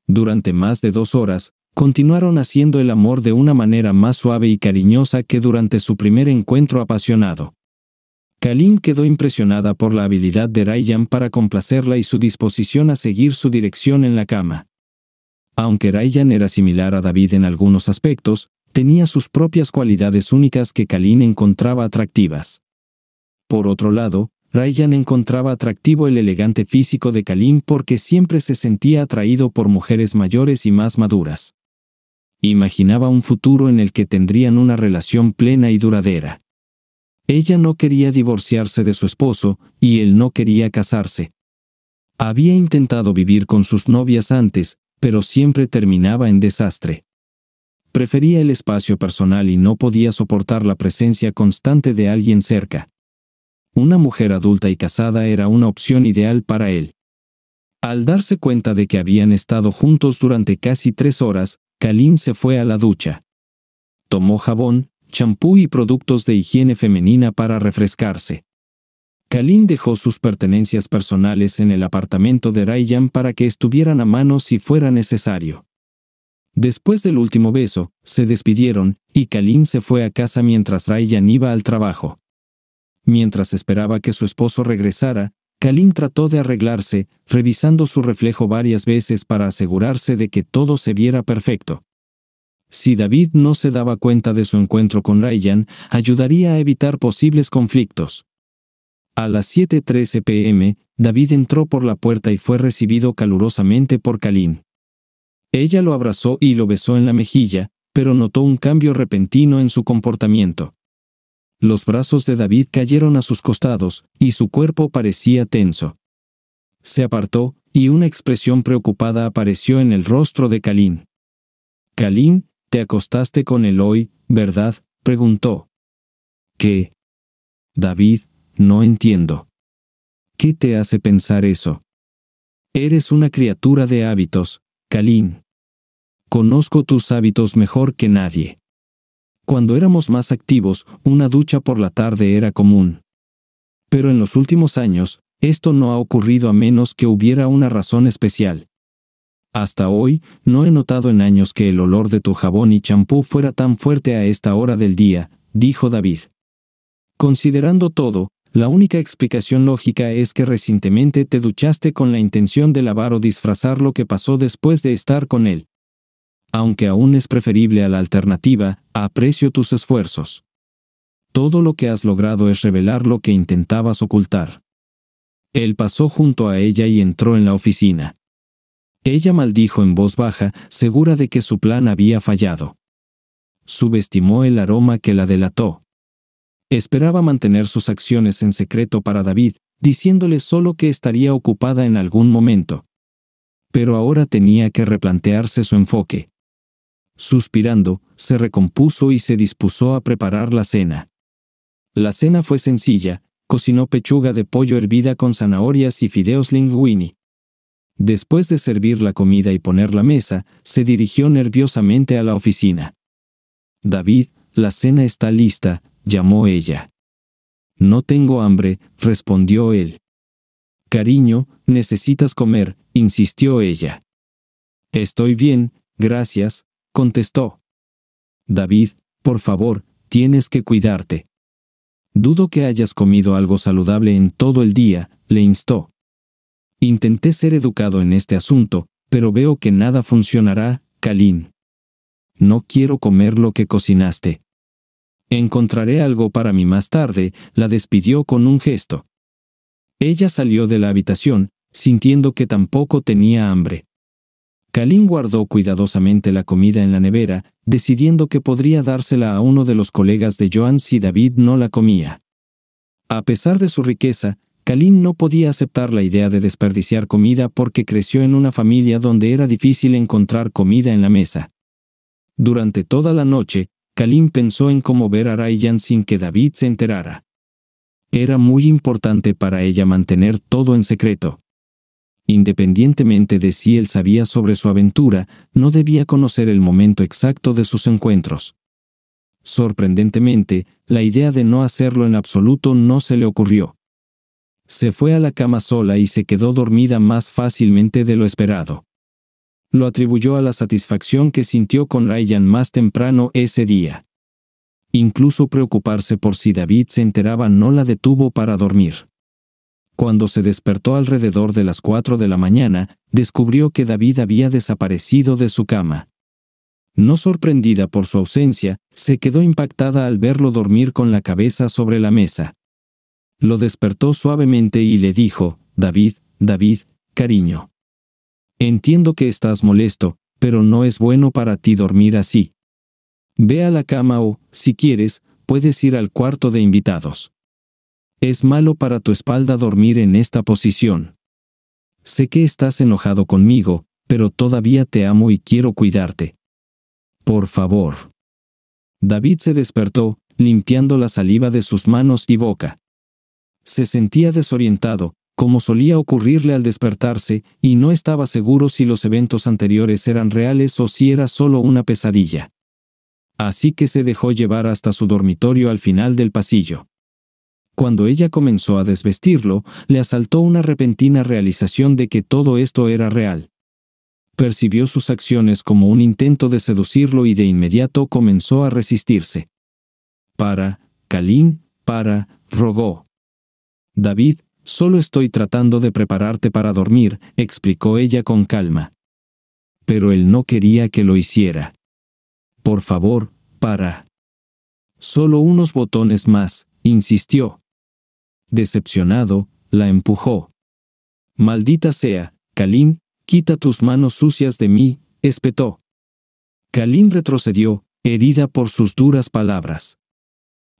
Durante más de dos horas, continuaron haciendo el amor de una manera más suave y cariñosa que durante su primer encuentro apasionado. Kalin quedó impresionada por la habilidad de Ryan para complacerla y su disposición a seguir su dirección en la cama. Aunque Ryan era similar a David en algunos aspectos, tenía sus propias cualidades únicas que Kalin encontraba atractivas. Por otro lado, Ryan encontraba atractivo el elegante físico de Kalin porque siempre se sentía atraído por mujeres mayores y más maduras. Imaginaba un futuro en el que tendrían una relación plena y duradera. Ella no quería divorciarse de su esposo, y él no quería casarse. Había intentado vivir con sus novias antes, pero siempre terminaba en desastre. Prefería el espacio personal y no podía soportar la presencia constante de alguien cerca. Una mujer adulta y casada era una opción ideal para él. Al darse cuenta de que habían estado juntos durante casi tres horas, Kalin se fue a la ducha. Tomó jabón, champú y productos de higiene femenina para refrescarse. Kalin dejó sus pertenencias personales en el apartamento de Ryan para que estuvieran a mano si fuera necesario. Después del último beso, se despidieron, y Kalin se fue a casa mientras Ryan iba al trabajo. Mientras esperaba que su esposo regresara, Kalin trató de arreglarse, revisando su reflejo varias veces para asegurarse de que todo se viera perfecto. Si David no se daba cuenta de su encuentro con Ryan, ayudaría a evitar posibles conflictos. A las 7.13 pm, David entró por la puerta y fue recibido calurosamente por Kalin. Ella lo abrazó y lo besó en la mejilla, pero notó un cambio repentino en su comportamiento. Los brazos de David cayeron a sus costados, y su cuerpo parecía tenso. Se apartó, y una expresión preocupada apareció en el rostro de Kalin. Kalin, te acostaste con Eloy, ¿verdad? preguntó. ¿Qué? David, no entiendo. ¿Qué te hace pensar eso? Eres una criatura de hábitos, Kalin. Conozco tus hábitos mejor que nadie. Cuando éramos más activos, una ducha por la tarde era común. Pero en los últimos años, esto no ha ocurrido a menos que hubiera una razón especial. Hasta hoy, no he notado en años que el olor de tu jabón y champú fuera tan fuerte a esta hora del día, dijo David. Considerando todo, la única explicación lógica es que recientemente te duchaste con la intención de lavar o disfrazar lo que pasó después de estar con él. Aunque aún es preferible a la alternativa, aprecio tus esfuerzos. Todo lo que has logrado es revelar lo que intentabas ocultar. Él pasó junto a ella y entró en la oficina. Ella maldijo en voz baja, segura de que su plan había fallado. Subestimó el aroma que la delató. Esperaba mantener sus acciones en secreto para David, diciéndole solo que estaría ocupada en algún momento. Pero ahora tenía que replantearse su enfoque. Suspirando, se recompuso y se dispuso a preparar la cena. La cena fue sencilla, cocinó pechuga de pollo hervida con zanahorias y fideos linguini. Después de servir la comida y poner la mesa, se dirigió nerviosamente a la oficina. David, la cena está lista, llamó ella. No tengo hambre, respondió él. Cariño, necesitas comer, insistió ella. Estoy bien, gracias, contestó. David, por favor, tienes que cuidarte. Dudo que hayas comido algo saludable en todo el día, le instó. Intenté ser educado en este asunto, pero veo que nada funcionará, Kalin. No quiero comer lo que cocinaste. Encontraré algo para mí más tarde, la despidió con un gesto. Ella salió de la habitación, sintiendo que tampoco tenía hambre. Kalin guardó cuidadosamente la comida en la nevera, decidiendo que podría dársela a uno de los colegas de Joan si David no la comía. A pesar de su riqueza, Kalin no podía aceptar la idea de desperdiciar comida porque creció en una familia donde era difícil encontrar comida en la mesa. Durante toda la noche, Kalim pensó en cómo ver a Ryan sin que David se enterara. Era muy importante para ella mantener todo en secreto. Independientemente de si él sabía sobre su aventura, no debía conocer el momento exacto de sus encuentros. Sorprendentemente, la idea de no hacerlo en absoluto no se le ocurrió. Se fue a la cama sola y se quedó dormida más fácilmente de lo esperado lo atribuyó a la satisfacción que sintió con Ryan más temprano ese día. Incluso preocuparse por si David se enteraba no la detuvo para dormir. Cuando se despertó alrededor de las 4 de la mañana, descubrió que David había desaparecido de su cama. No sorprendida por su ausencia, se quedó impactada al verlo dormir con la cabeza sobre la mesa. Lo despertó suavemente y le dijo, David, David, cariño. Entiendo que estás molesto, pero no es bueno para ti dormir así. Ve a la cama o, si quieres, puedes ir al cuarto de invitados. Es malo para tu espalda dormir en esta posición. Sé que estás enojado conmigo, pero todavía te amo y quiero cuidarte. Por favor. David se despertó, limpiando la saliva de sus manos y boca. Se sentía desorientado, como solía ocurrirle al despertarse, y no estaba seguro si los eventos anteriores eran reales o si era solo una pesadilla. Así que se dejó llevar hasta su dormitorio al final del pasillo. Cuando ella comenzó a desvestirlo, le asaltó una repentina realización de que todo esto era real. Percibió sus acciones como un intento de seducirlo y de inmediato comenzó a resistirse. Para, Kalin, para, rogó. David, Solo estoy tratando de prepararte para dormir, explicó ella con calma. Pero él no quería que lo hiciera. Por favor, para. Solo unos botones más, insistió. Decepcionado, la empujó. Maldita sea, Kalin, quita tus manos sucias de mí, espetó. Kalin retrocedió, herida por sus duras palabras.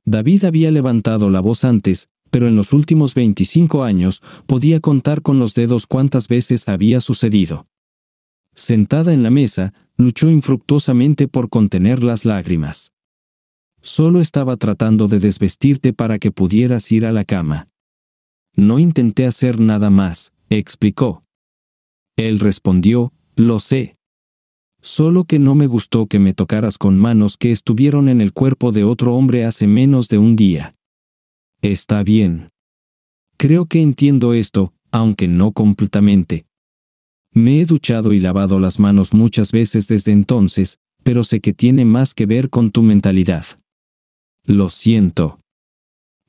David había levantado la voz antes, pero en los últimos 25 años podía contar con los dedos cuántas veces había sucedido. Sentada en la mesa, luchó infructuosamente por contener las lágrimas. Solo estaba tratando de desvestirte para que pudieras ir a la cama. No intenté hacer nada más, explicó. Él respondió, lo sé. Solo que no me gustó que me tocaras con manos que estuvieron en el cuerpo de otro hombre hace menos de un día. Está bien. Creo que entiendo esto, aunque no completamente. Me he duchado y lavado las manos muchas veces desde entonces, pero sé que tiene más que ver con tu mentalidad. Lo siento.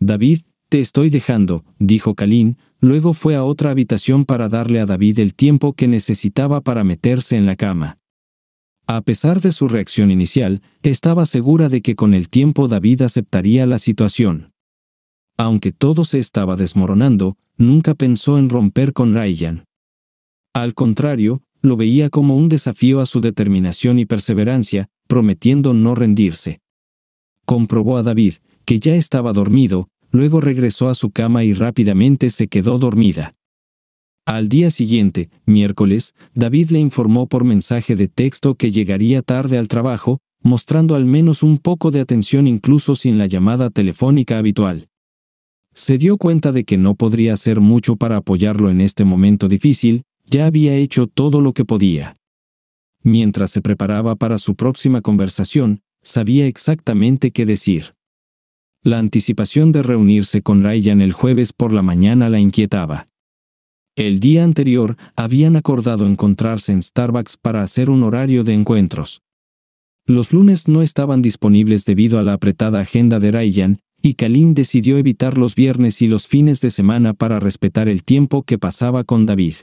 David, te estoy dejando, dijo Kalin, luego fue a otra habitación para darle a David el tiempo que necesitaba para meterse en la cama. A pesar de su reacción inicial, estaba segura de que con el tiempo David aceptaría la situación aunque todo se estaba desmoronando, nunca pensó en romper con Ryan. Al contrario, lo veía como un desafío a su determinación y perseverancia, prometiendo no rendirse. Comprobó a David, que ya estaba dormido, luego regresó a su cama y rápidamente se quedó dormida. Al día siguiente, miércoles, David le informó por mensaje de texto que llegaría tarde al trabajo, mostrando al menos un poco de atención incluso sin la llamada telefónica habitual. Se dio cuenta de que no podría hacer mucho para apoyarlo en este momento difícil, ya había hecho todo lo que podía. Mientras se preparaba para su próxima conversación, sabía exactamente qué decir. La anticipación de reunirse con Ryan el jueves por la mañana la inquietaba. El día anterior, habían acordado encontrarse en Starbucks para hacer un horario de encuentros. Los lunes no estaban disponibles debido a la apretada agenda de Ryan, y Kalin decidió evitar los viernes y los fines de semana para respetar el tiempo que pasaba con David.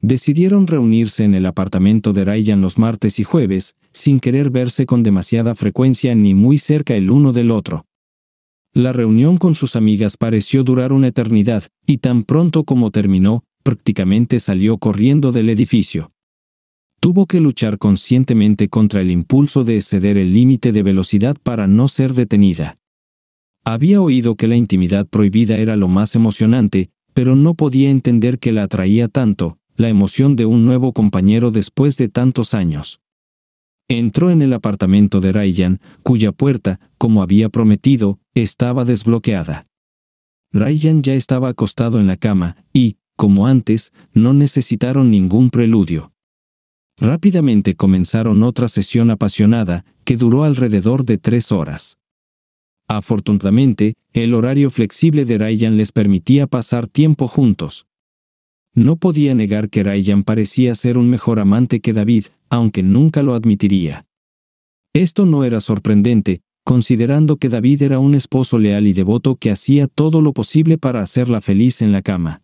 Decidieron reunirse en el apartamento de Ryan los martes y jueves, sin querer verse con demasiada frecuencia ni muy cerca el uno del otro. La reunión con sus amigas pareció durar una eternidad, y tan pronto como terminó, prácticamente salió corriendo del edificio. Tuvo que luchar conscientemente contra el impulso de exceder el límite de velocidad para no ser detenida. Había oído que la intimidad prohibida era lo más emocionante, pero no podía entender que la atraía tanto, la emoción de un nuevo compañero después de tantos años. Entró en el apartamento de Ryan, cuya puerta, como había prometido, estaba desbloqueada. Ryan ya estaba acostado en la cama, y, como antes, no necesitaron ningún preludio. Rápidamente comenzaron otra sesión apasionada, que duró alrededor de tres horas. Afortunadamente, el horario flexible de Ryan les permitía pasar tiempo juntos. No podía negar que Ryan parecía ser un mejor amante que David, aunque nunca lo admitiría. Esto no era sorprendente, considerando que David era un esposo leal y devoto que hacía todo lo posible para hacerla feliz en la cama.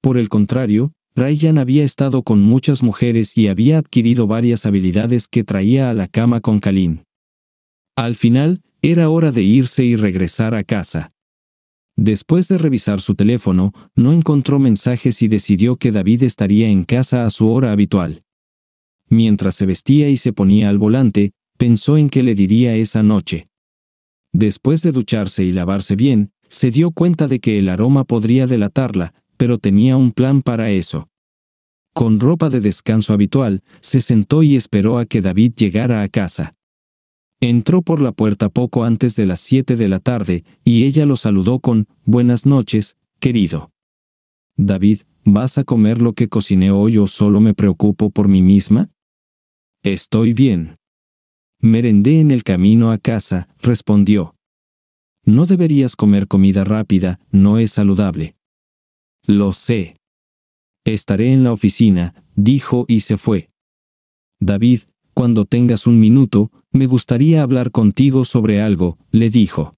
Por el contrario, Ryan había estado con muchas mujeres y había adquirido varias habilidades que traía a la cama con Kalin. Al final, era hora de irse y regresar a casa. Después de revisar su teléfono, no encontró mensajes y decidió que David estaría en casa a su hora habitual. Mientras se vestía y se ponía al volante, pensó en qué le diría esa noche. Después de ducharse y lavarse bien, se dio cuenta de que el aroma podría delatarla, pero tenía un plan para eso. Con ropa de descanso habitual, se sentó y esperó a que David llegara a casa. Entró por la puerta poco antes de las siete de la tarde, y ella lo saludó con Buenas noches, querido. David, ¿vas a comer lo que cociné hoy o solo me preocupo por mí misma? Estoy bien. Merendé en el camino a casa, respondió. No deberías comer comida rápida, no es saludable. Lo sé. Estaré en la oficina, dijo y se fue. David, cuando tengas un minuto, me gustaría hablar contigo sobre algo, le dijo.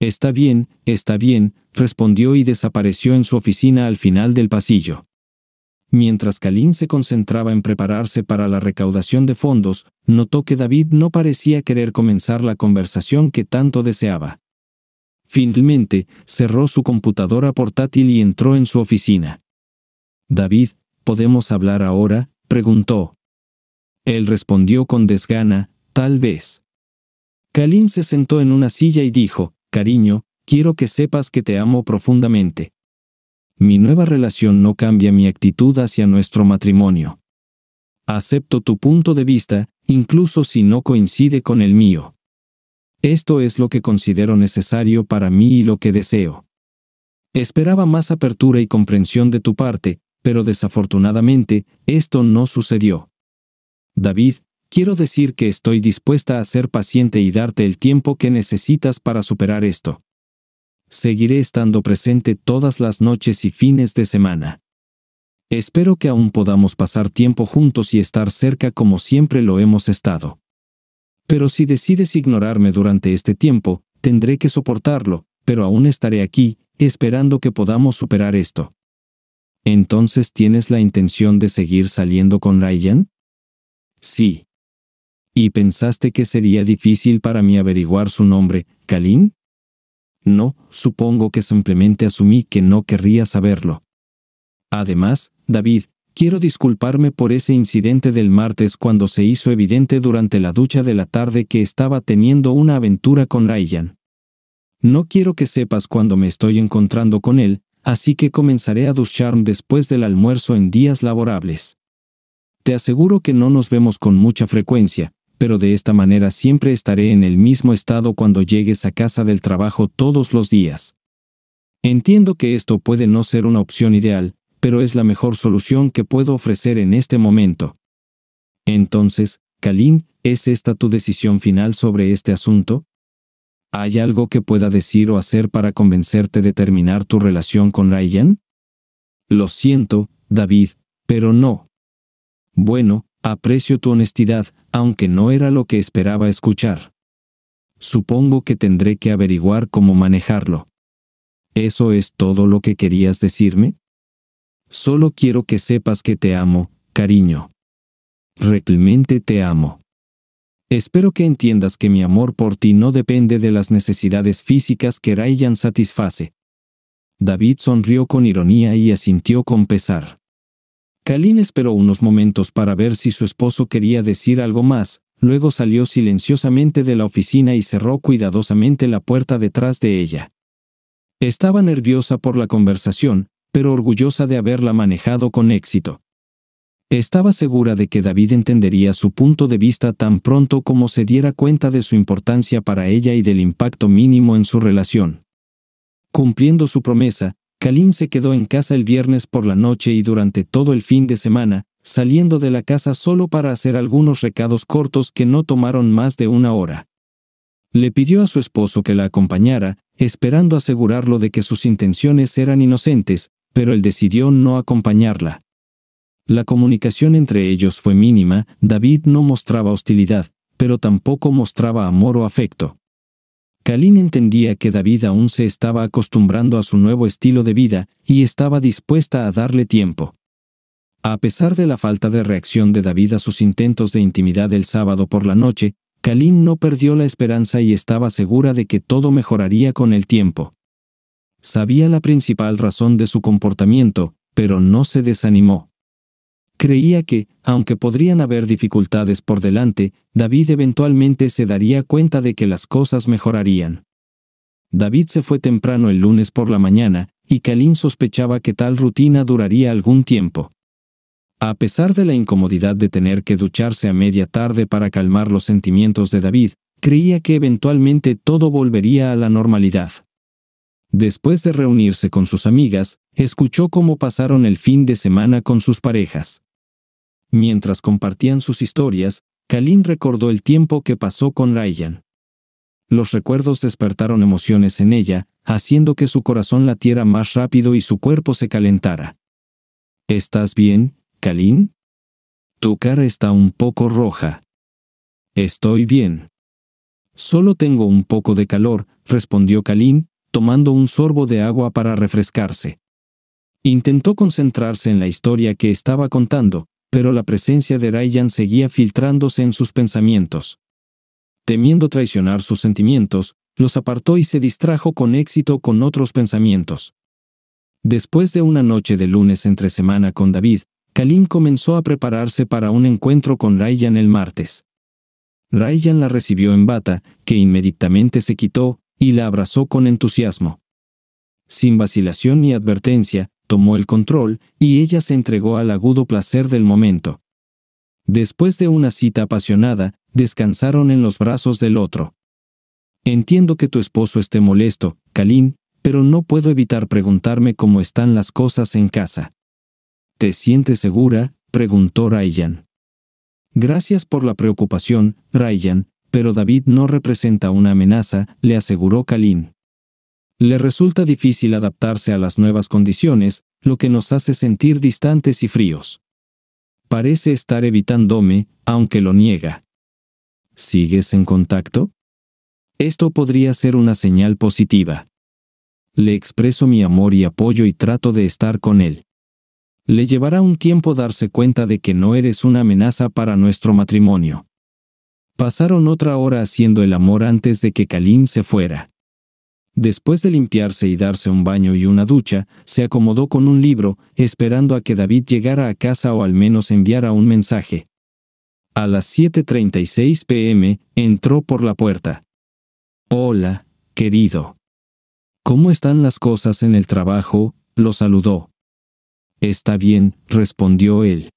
Está bien, está bien, respondió y desapareció en su oficina al final del pasillo. Mientras Kalin se concentraba en prepararse para la recaudación de fondos, notó que David no parecía querer comenzar la conversación que tanto deseaba. Finalmente, cerró su computadora portátil y entró en su oficina. David, ¿podemos hablar ahora? preguntó. Él respondió con desgana, Tal vez. Kalin se sentó en una silla y dijo, Cariño, quiero que sepas que te amo profundamente. Mi nueva relación no cambia mi actitud hacia nuestro matrimonio. Acepto tu punto de vista, incluso si no coincide con el mío. Esto es lo que considero necesario para mí y lo que deseo. Esperaba más apertura y comprensión de tu parte, pero desafortunadamente, esto no sucedió. David, Quiero decir que estoy dispuesta a ser paciente y darte el tiempo que necesitas para superar esto. Seguiré estando presente todas las noches y fines de semana. Espero que aún podamos pasar tiempo juntos y estar cerca como siempre lo hemos estado. Pero si decides ignorarme durante este tiempo, tendré que soportarlo, pero aún estaré aquí, esperando que podamos superar esto. Entonces, ¿tienes la intención de seguir saliendo con Ryan? Sí. ¿Y pensaste que sería difícil para mí averiguar su nombre, Kalin? No, supongo que simplemente asumí que no querría saberlo. Además, David, quiero disculparme por ese incidente del martes cuando se hizo evidente durante la ducha de la tarde que estaba teniendo una aventura con Ryan. No quiero que sepas cuándo me estoy encontrando con él, así que comenzaré a ducharme después del almuerzo en días laborables. Te aseguro que no nos vemos con mucha frecuencia, pero de esta manera siempre estaré en el mismo estado cuando llegues a casa del trabajo todos los días. Entiendo que esto puede no ser una opción ideal, pero es la mejor solución que puedo ofrecer en este momento. Entonces, Kalin, ¿es esta tu decisión final sobre este asunto? ¿Hay algo que pueda decir o hacer para convencerte de terminar tu relación con Ryan? Lo siento, David, pero no. Bueno, Aprecio tu honestidad, aunque no era lo que esperaba escuchar. Supongo que tendré que averiguar cómo manejarlo. ¿Eso es todo lo que querías decirme? Solo quiero que sepas que te amo, cariño. Realmente te amo. Espero que entiendas que mi amor por ti no depende de las necesidades físicas que Rayan satisface. David sonrió con ironía y asintió con pesar. Kalin esperó unos momentos para ver si su esposo quería decir algo más, luego salió silenciosamente de la oficina y cerró cuidadosamente la puerta detrás de ella. Estaba nerviosa por la conversación, pero orgullosa de haberla manejado con éxito. Estaba segura de que David entendería su punto de vista tan pronto como se diera cuenta de su importancia para ella y del impacto mínimo en su relación. Cumpliendo su promesa, Kalin se quedó en casa el viernes por la noche y durante todo el fin de semana, saliendo de la casa solo para hacer algunos recados cortos que no tomaron más de una hora. Le pidió a su esposo que la acompañara, esperando asegurarlo de que sus intenciones eran inocentes, pero él decidió no acompañarla. La comunicación entre ellos fue mínima, David no mostraba hostilidad, pero tampoco mostraba amor o afecto. Kalin entendía que David aún se estaba acostumbrando a su nuevo estilo de vida y estaba dispuesta a darle tiempo. A pesar de la falta de reacción de David a sus intentos de intimidad el sábado por la noche, Kalin no perdió la esperanza y estaba segura de que todo mejoraría con el tiempo. Sabía la principal razón de su comportamiento, pero no se desanimó. Creía que, aunque podrían haber dificultades por delante, David eventualmente se daría cuenta de que las cosas mejorarían. David se fue temprano el lunes por la mañana, y Kalin sospechaba que tal rutina duraría algún tiempo. A pesar de la incomodidad de tener que ducharse a media tarde para calmar los sentimientos de David, creía que eventualmente todo volvería a la normalidad. Después de reunirse con sus amigas, escuchó cómo pasaron el fin de semana con sus parejas. Mientras compartían sus historias, Kalin recordó el tiempo que pasó con Ryan. Los recuerdos despertaron emociones en ella, haciendo que su corazón latiera más rápido y su cuerpo se calentara. ¿Estás bien, Kalin? Tu cara está un poco roja. Estoy bien. Solo tengo un poco de calor, respondió Kalin, tomando un sorbo de agua para refrescarse. Intentó concentrarse en la historia que estaba contando, pero la presencia de Ryan seguía filtrándose en sus pensamientos. Temiendo traicionar sus sentimientos, los apartó y se distrajo con éxito con otros pensamientos. Después de una noche de lunes entre semana con David, Kalin comenzó a prepararse para un encuentro con Ryan el martes. Ryan la recibió en bata, que inmediatamente se quitó, y la abrazó con entusiasmo. Sin vacilación ni advertencia, tomó el control, y ella se entregó al agudo placer del momento. Después de una cita apasionada, descansaron en los brazos del otro. Entiendo que tu esposo esté molesto, Kalin, pero no puedo evitar preguntarme cómo están las cosas en casa. ¿Te sientes segura? preguntó Ryan. Gracias por la preocupación, Ryan, pero David no representa una amenaza, le aseguró Kalin. Le resulta difícil adaptarse a las nuevas condiciones, lo que nos hace sentir distantes y fríos. Parece estar evitándome, aunque lo niega. ¿Sigues en contacto? Esto podría ser una señal positiva. Le expreso mi amor y apoyo y trato de estar con él. Le llevará un tiempo darse cuenta de que no eres una amenaza para nuestro matrimonio. Pasaron otra hora haciendo el amor antes de que Kalim se fuera. Después de limpiarse y darse un baño y una ducha, se acomodó con un libro, esperando a que David llegara a casa o al menos enviara un mensaje. A las 7.36 pm, entró por la puerta. Hola, querido. ¿Cómo están las cosas en el trabajo? lo saludó. Está bien, respondió él.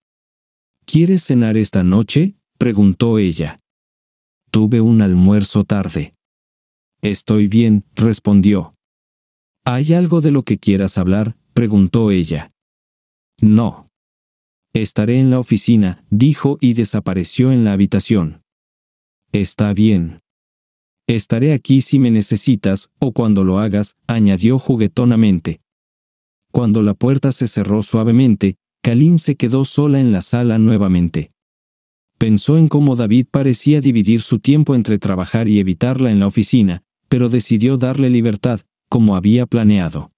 ¿Quieres cenar esta noche? preguntó ella. Tuve un almuerzo tarde. Estoy bien, respondió. ¿Hay algo de lo que quieras hablar? preguntó ella. No. Estaré en la oficina, dijo y desapareció en la habitación. Está bien. Estaré aquí si me necesitas o cuando lo hagas, añadió juguetonamente. Cuando la puerta se cerró suavemente, Kalin se quedó sola en la sala nuevamente. Pensó en cómo David parecía dividir su tiempo entre trabajar y evitarla en la oficina, pero decidió darle libertad, como había planeado.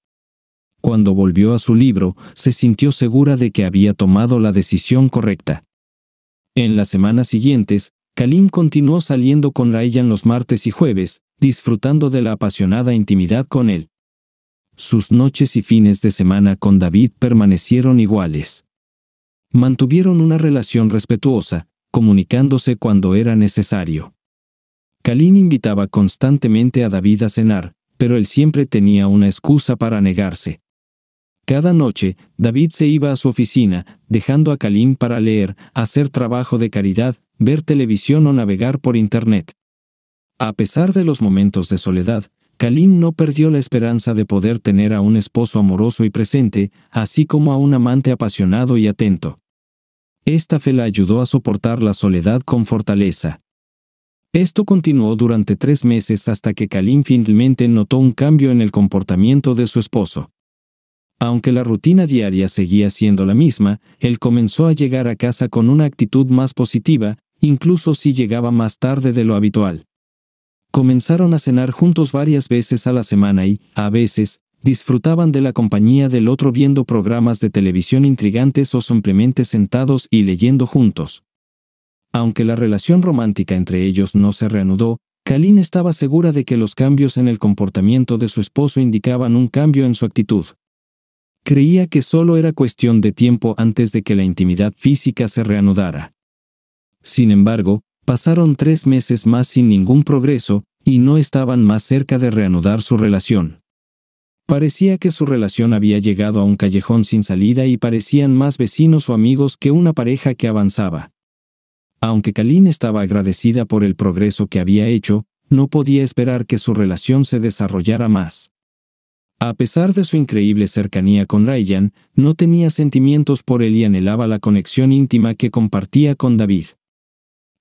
Cuando volvió a su libro, se sintió segura de que había tomado la decisión correcta. En las semanas siguientes, Kalim continuó saliendo con Ryan los martes y jueves, disfrutando de la apasionada intimidad con él. Sus noches y fines de semana con David permanecieron iguales. Mantuvieron una relación respetuosa, comunicándose cuando era necesario. Kalin invitaba constantemente a David a cenar, pero él siempre tenía una excusa para negarse. Cada noche, David se iba a su oficina, dejando a Kalim para leer, hacer trabajo de caridad, ver televisión o navegar por Internet. A pesar de los momentos de soledad, Kalim no perdió la esperanza de poder tener a un esposo amoroso y presente, así como a un amante apasionado y atento. Esta fe la ayudó a soportar la soledad con fortaleza. Esto continuó durante tres meses hasta que Kalin finalmente notó un cambio en el comportamiento de su esposo. Aunque la rutina diaria seguía siendo la misma, él comenzó a llegar a casa con una actitud más positiva, incluso si llegaba más tarde de lo habitual. Comenzaron a cenar juntos varias veces a la semana y, a veces, disfrutaban de la compañía del otro viendo programas de televisión intrigantes o simplemente sentados y leyendo juntos. Aunque la relación romántica entre ellos no se reanudó, Kalin estaba segura de que los cambios en el comportamiento de su esposo indicaban un cambio en su actitud. Creía que solo era cuestión de tiempo antes de que la intimidad física se reanudara. Sin embargo, pasaron tres meses más sin ningún progreso, y no estaban más cerca de reanudar su relación. Parecía que su relación había llegado a un callejón sin salida y parecían más vecinos o amigos que una pareja que avanzaba. Aunque Kalin estaba agradecida por el progreso que había hecho, no podía esperar que su relación se desarrollara más. A pesar de su increíble cercanía con Ryan, no tenía sentimientos por él y anhelaba la conexión íntima que compartía con David.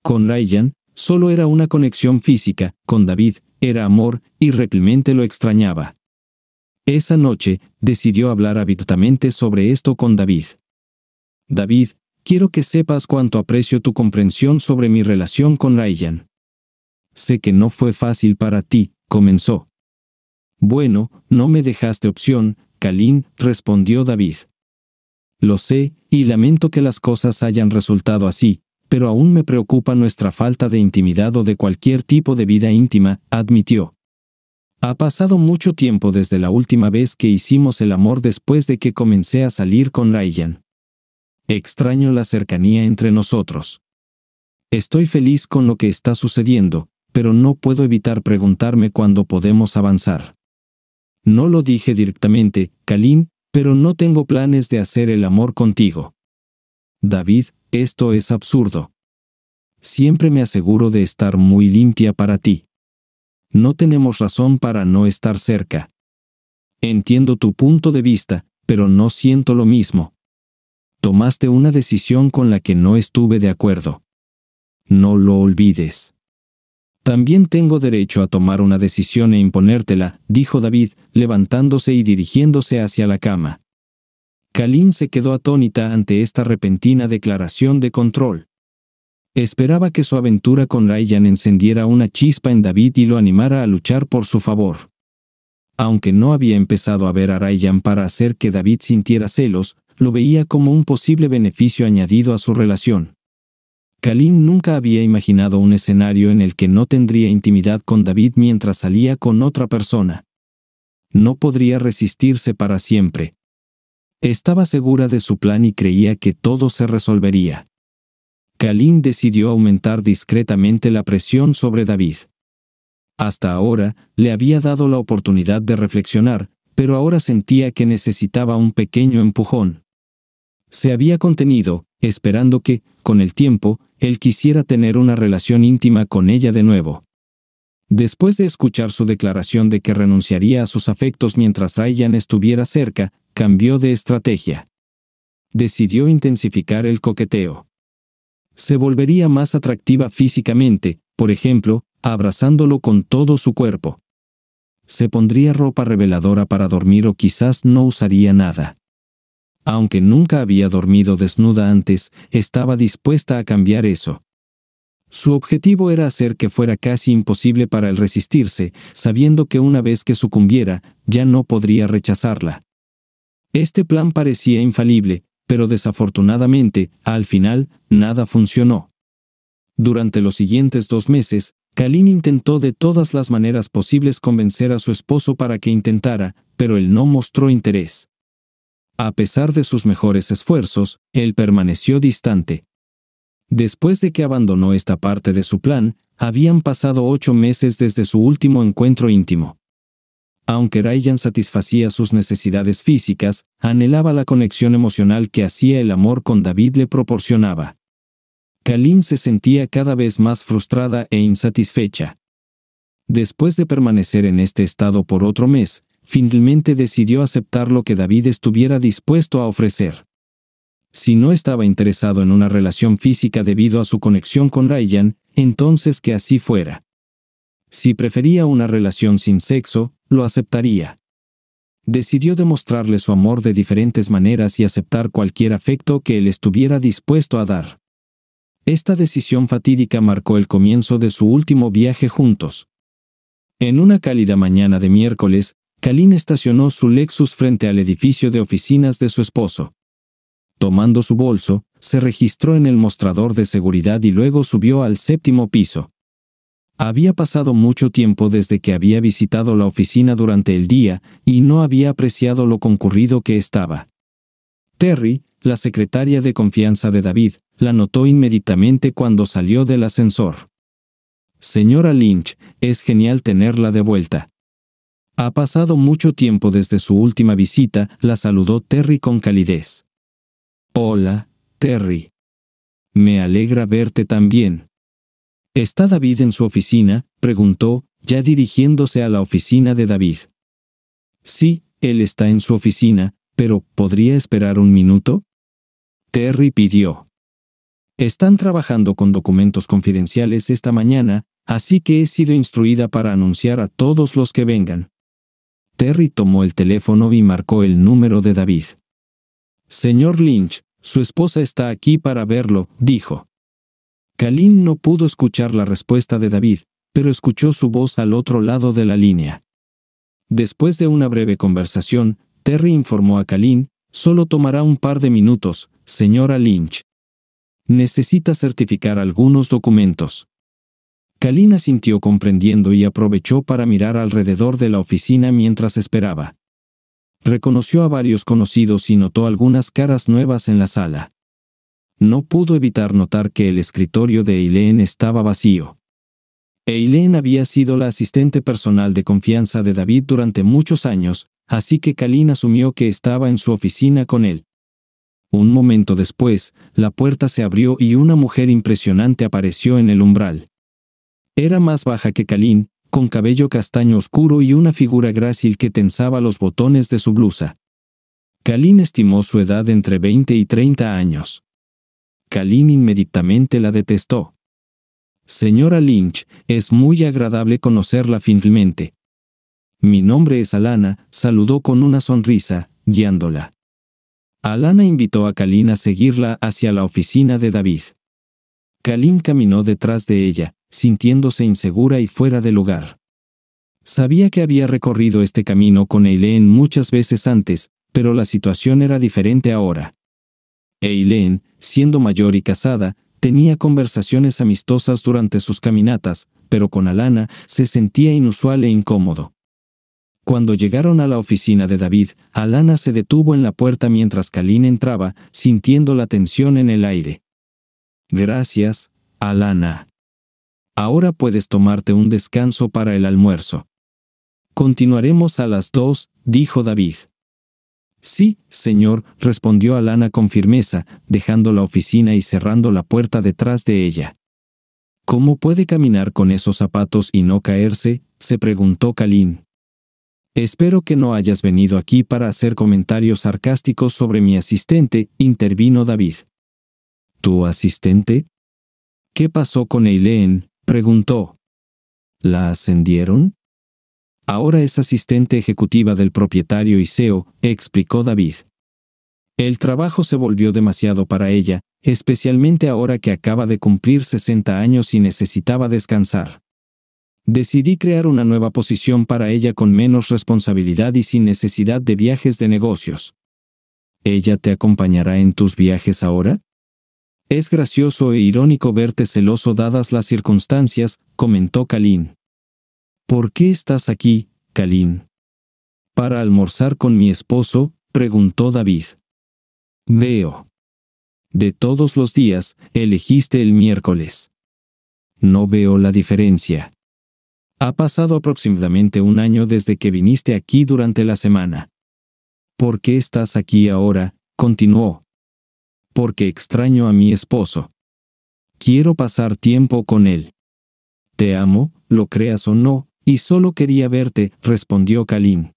Con Ryan, solo era una conexión física, con David, era amor, y realmente lo extrañaba. Esa noche, decidió hablar abiertamente sobre esto con David. David, quiero que sepas cuánto aprecio tu comprensión sobre mi relación con Ryan. Sé que no fue fácil para ti, comenzó. Bueno, no me dejaste opción, Kalin, respondió David. Lo sé, y lamento que las cosas hayan resultado así, pero aún me preocupa nuestra falta de intimidad o de cualquier tipo de vida íntima, admitió. Ha pasado mucho tiempo desde la última vez que hicimos el amor después de que comencé a salir con Ryan. Extraño la cercanía entre nosotros. Estoy feliz con lo que está sucediendo, pero no puedo evitar preguntarme cuándo podemos avanzar. No lo dije directamente, Kalim, pero no tengo planes de hacer el amor contigo. David, esto es absurdo. Siempre me aseguro de estar muy limpia para ti. No tenemos razón para no estar cerca. Entiendo tu punto de vista, pero no siento lo mismo. Tomaste una decisión con la que no estuve de acuerdo. No lo olvides. También tengo derecho a tomar una decisión e imponértela, dijo David, levantándose y dirigiéndose hacia la cama. Kalin se quedó atónita ante esta repentina declaración de control. Esperaba que su aventura con Ryan encendiera una chispa en David y lo animara a luchar por su favor. Aunque no había empezado a ver a Ryan para hacer que David sintiera celos, lo veía como un posible beneficio añadido a su relación. Kalin nunca había imaginado un escenario en el que no tendría intimidad con David mientras salía con otra persona. No podría resistirse para siempre. Estaba segura de su plan y creía que todo se resolvería. Kalin decidió aumentar discretamente la presión sobre David. Hasta ahora, le había dado la oportunidad de reflexionar, pero ahora sentía que necesitaba un pequeño empujón se había contenido, esperando que, con el tiempo, él quisiera tener una relación íntima con ella de nuevo. Después de escuchar su declaración de que renunciaría a sus afectos mientras Ryan estuviera cerca, cambió de estrategia. Decidió intensificar el coqueteo. Se volvería más atractiva físicamente, por ejemplo, abrazándolo con todo su cuerpo. Se pondría ropa reveladora para dormir o quizás no usaría nada aunque nunca había dormido desnuda antes, estaba dispuesta a cambiar eso. Su objetivo era hacer que fuera casi imposible para él resistirse, sabiendo que una vez que sucumbiera, ya no podría rechazarla. Este plan parecía infalible, pero desafortunadamente, al final, nada funcionó. Durante los siguientes dos meses, Kalin intentó de todas las maneras posibles convencer a su esposo para que intentara, pero él no mostró interés. A pesar de sus mejores esfuerzos, él permaneció distante. Después de que abandonó esta parte de su plan, habían pasado ocho meses desde su último encuentro íntimo. Aunque Ryan satisfacía sus necesidades físicas, anhelaba la conexión emocional que hacía el amor con David le proporcionaba. Kalin se sentía cada vez más frustrada e insatisfecha. Después de permanecer en este estado por otro mes, finalmente decidió aceptar lo que David estuviera dispuesto a ofrecer. Si no estaba interesado en una relación física debido a su conexión con Ryan, entonces que así fuera. Si prefería una relación sin sexo, lo aceptaría. Decidió demostrarle su amor de diferentes maneras y aceptar cualquier afecto que él estuviera dispuesto a dar. Esta decisión fatídica marcó el comienzo de su último viaje juntos. En una cálida mañana de miércoles, Kalin estacionó su Lexus frente al edificio de oficinas de su esposo. Tomando su bolso, se registró en el mostrador de seguridad y luego subió al séptimo piso. Había pasado mucho tiempo desde que había visitado la oficina durante el día y no había apreciado lo concurrido que estaba. Terry, la secretaria de confianza de David, la notó inmediatamente cuando salió del ascensor. Señora Lynch, es genial tenerla de vuelta. Ha pasado mucho tiempo desde su última visita, la saludó Terry con calidez. Hola, Terry. Me alegra verte también. ¿Está David en su oficina? preguntó, ya dirigiéndose a la oficina de David. Sí, él está en su oficina, pero ¿podría esperar un minuto? Terry pidió. Están trabajando con documentos confidenciales esta mañana, así que he sido instruida para anunciar a todos los que vengan. Terry tomó el teléfono y marcó el número de David. Señor Lynch, su esposa está aquí para verlo, dijo. Kalin no pudo escuchar la respuesta de David, pero escuchó su voz al otro lado de la línea. Después de una breve conversación, Terry informó a Kalin, solo tomará un par de minutos, señora Lynch. Necesita certificar algunos documentos. Kalina sintió comprendiendo y aprovechó para mirar alrededor de la oficina mientras esperaba. Reconoció a varios conocidos y notó algunas caras nuevas en la sala. No pudo evitar notar que el escritorio de Eileen estaba vacío. Eileen había sido la asistente personal de confianza de David durante muchos años, así que Kalin asumió que estaba en su oficina con él. Un momento después, la puerta se abrió y una mujer impresionante apareció en el umbral. Era más baja que Kalin, con cabello castaño oscuro y una figura grácil que tensaba los botones de su blusa. Kalin estimó su edad entre 20 y 30 años. Kalin inmediatamente la detestó. Señora Lynch, es muy agradable conocerla finalmente. Mi nombre es Alana, saludó con una sonrisa, guiándola. Alana invitó a Kalin a seguirla hacia la oficina de David. Kalin caminó detrás de ella, sintiéndose insegura y fuera de lugar. Sabía que había recorrido este camino con Eileen muchas veces antes, pero la situación era diferente ahora. Eileen, siendo mayor y casada, tenía conversaciones amistosas durante sus caminatas, pero con Alana se sentía inusual e incómodo. Cuando llegaron a la oficina de David, Alana se detuvo en la puerta mientras Kalin entraba, sintiendo la tensión en el aire. Gracias, Alana. Ahora puedes tomarte un descanso para el almuerzo. Continuaremos a las dos, dijo David. Sí, señor, respondió Alana con firmeza, dejando la oficina y cerrando la puerta detrás de ella. ¿Cómo puede caminar con esos zapatos y no caerse? se preguntó Kalin. Espero que no hayas venido aquí para hacer comentarios sarcásticos sobre mi asistente, intervino David. ¿Tu asistente? ¿Qué pasó con Eileen? preguntó. ¿La ascendieron? Ahora es asistente ejecutiva del propietario y CEO, explicó David. El trabajo se volvió demasiado para ella, especialmente ahora que acaba de cumplir 60 años y necesitaba descansar. Decidí crear una nueva posición para ella con menos responsabilidad y sin necesidad de viajes de negocios. ¿Ella te acompañará en tus viajes ahora? Es gracioso e irónico verte celoso dadas las circunstancias, comentó Kalin. ¿Por qué estás aquí, Kalin? Para almorzar con mi esposo, preguntó David. Veo. De todos los días, elegiste el miércoles. No veo la diferencia. Ha pasado aproximadamente un año desde que viniste aquí durante la semana. ¿Por qué estás aquí ahora? continuó porque extraño a mi esposo. Quiero pasar tiempo con él. Te amo, lo creas o no, y solo quería verte, respondió Kalim.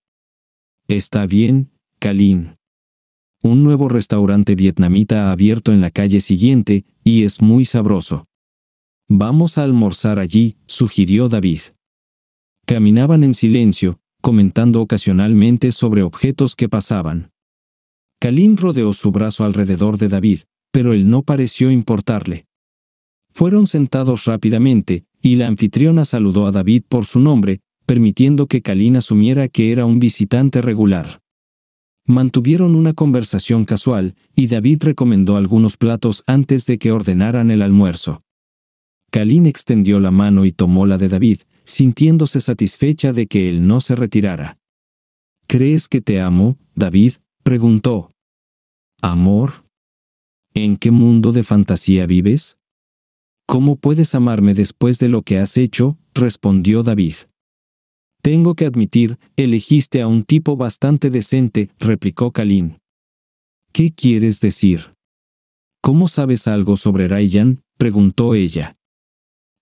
Está bien, Kalim. Un nuevo restaurante vietnamita ha abierto en la calle siguiente, y es muy sabroso. Vamos a almorzar allí, sugirió David. Caminaban en silencio, comentando ocasionalmente sobre objetos que pasaban. Calín rodeó su brazo alrededor de David, pero él no pareció importarle. Fueron sentados rápidamente, y la anfitriona saludó a David por su nombre, permitiendo que Kalin asumiera que era un visitante regular. Mantuvieron una conversación casual, y David recomendó algunos platos antes de que ordenaran el almuerzo. Calín extendió la mano y tomó la de David, sintiéndose satisfecha de que él no se retirara. ¿Crees que te amo, David? Preguntó. Amor, ¿en qué mundo de fantasía vives? ¿Cómo puedes amarme después de lo que has hecho? respondió David. Tengo que admitir, elegiste a un tipo bastante decente, replicó Kalin. ¿Qué quieres decir? ¿Cómo sabes algo sobre Ryan? preguntó ella.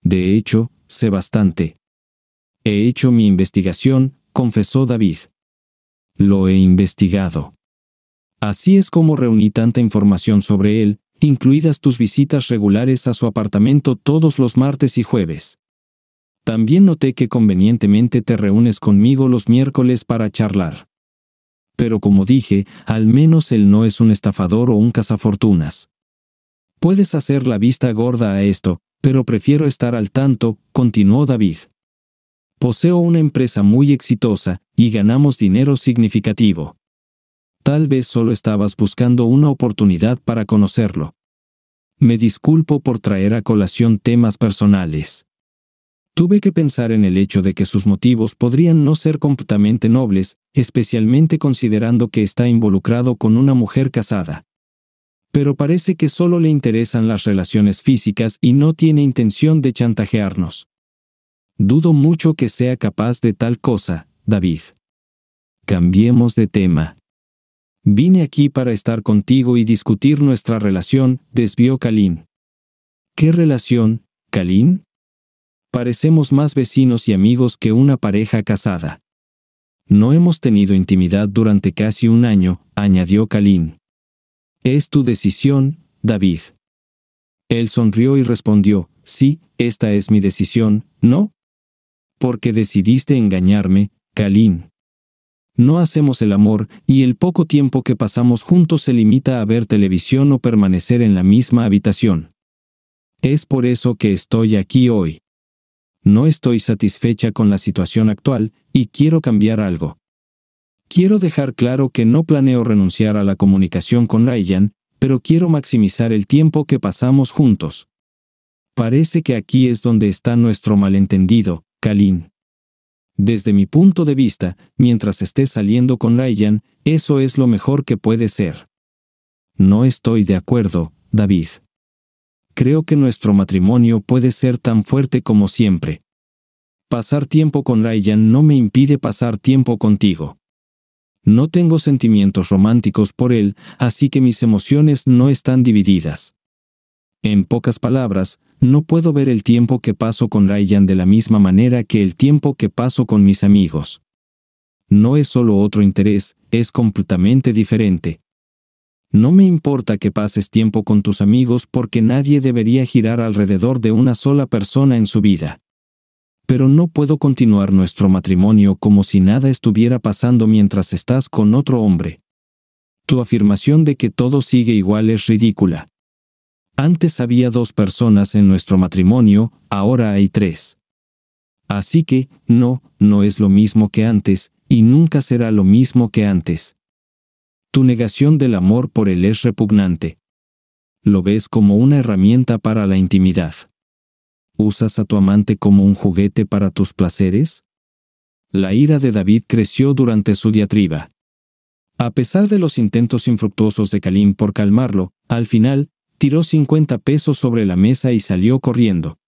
De hecho, sé bastante. He hecho mi investigación, confesó David. Lo he investigado. Así es como reuní tanta información sobre él, incluidas tus visitas regulares a su apartamento todos los martes y jueves. También noté que convenientemente te reúnes conmigo los miércoles para charlar. Pero como dije, al menos él no es un estafador o un cazafortunas. Puedes hacer la vista gorda a esto, pero prefiero estar al tanto, continuó David. Poseo una empresa muy exitosa, y ganamos dinero significativo. Tal vez solo estabas buscando una oportunidad para conocerlo. Me disculpo por traer a colación temas personales. Tuve que pensar en el hecho de que sus motivos podrían no ser completamente nobles, especialmente considerando que está involucrado con una mujer casada. Pero parece que solo le interesan las relaciones físicas y no tiene intención de chantajearnos. Dudo mucho que sea capaz de tal cosa, David. Cambiemos de tema. Vine aquí para estar contigo y discutir nuestra relación, desvió Kalim. ¿Qué relación, Kalim? Parecemos más vecinos y amigos que una pareja casada. No hemos tenido intimidad durante casi un año, añadió Kalim. Es tu decisión, David. Él sonrió y respondió, sí, esta es mi decisión, ¿no? Porque decidiste engañarme, Kalim no hacemos el amor, y el poco tiempo que pasamos juntos se limita a ver televisión o permanecer en la misma habitación. Es por eso que estoy aquí hoy. No estoy satisfecha con la situación actual, y quiero cambiar algo. Quiero dejar claro que no planeo renunciar a la comunicación con Ryan, pero quiero maximizar el tiempo que pasamos juntos. Parece que aquí es donde está nuestro malentendido, Kalin. Desde mi punto de vista, mientras esté saliendo con Ryan, eso es lo mejor que puede ser. No estoy de acuerdo, David. Creo que nuestro matrimonio puede ser tan fuerte como siempre. Pasar tiempo con Ryan no me impide pasar tiempo contigo. No tengo sentimientos románticos por él, así que mis emociones no están divididas. En pocas palabras, no puedo ver el tiempo que paso con Ryan de la misma manera que el tiempo que paso con mis amigos. No es solo otro interés, es completamente diferente. No me importa que pases tiempo con tus amigos porque nadie debería girar alrededor de una sola persona en su vida. Pero no puedo continuar nuestro matrimonio como si nada estuviera pasando mientras estás con otro hombre. Tu afirmación de que todo sigue igual es ridícula. Antes había dos personas en nuestro matrimonio, ahora hay tres. Así que, no, no es lo mismo que antes, y nunca será lo mismo que antes. Tu negación del amor por él es repugnante. Lo ves como una herramienta para la intimidad. ¿Usas a tu amante como un juguete para tus placeres? La ira de David creció durante su diatriba. A pesar de los intentos infructuosos de Kalim por calmarlo, al final, tiró 50 pesos sobre la mesa y salió corriendo.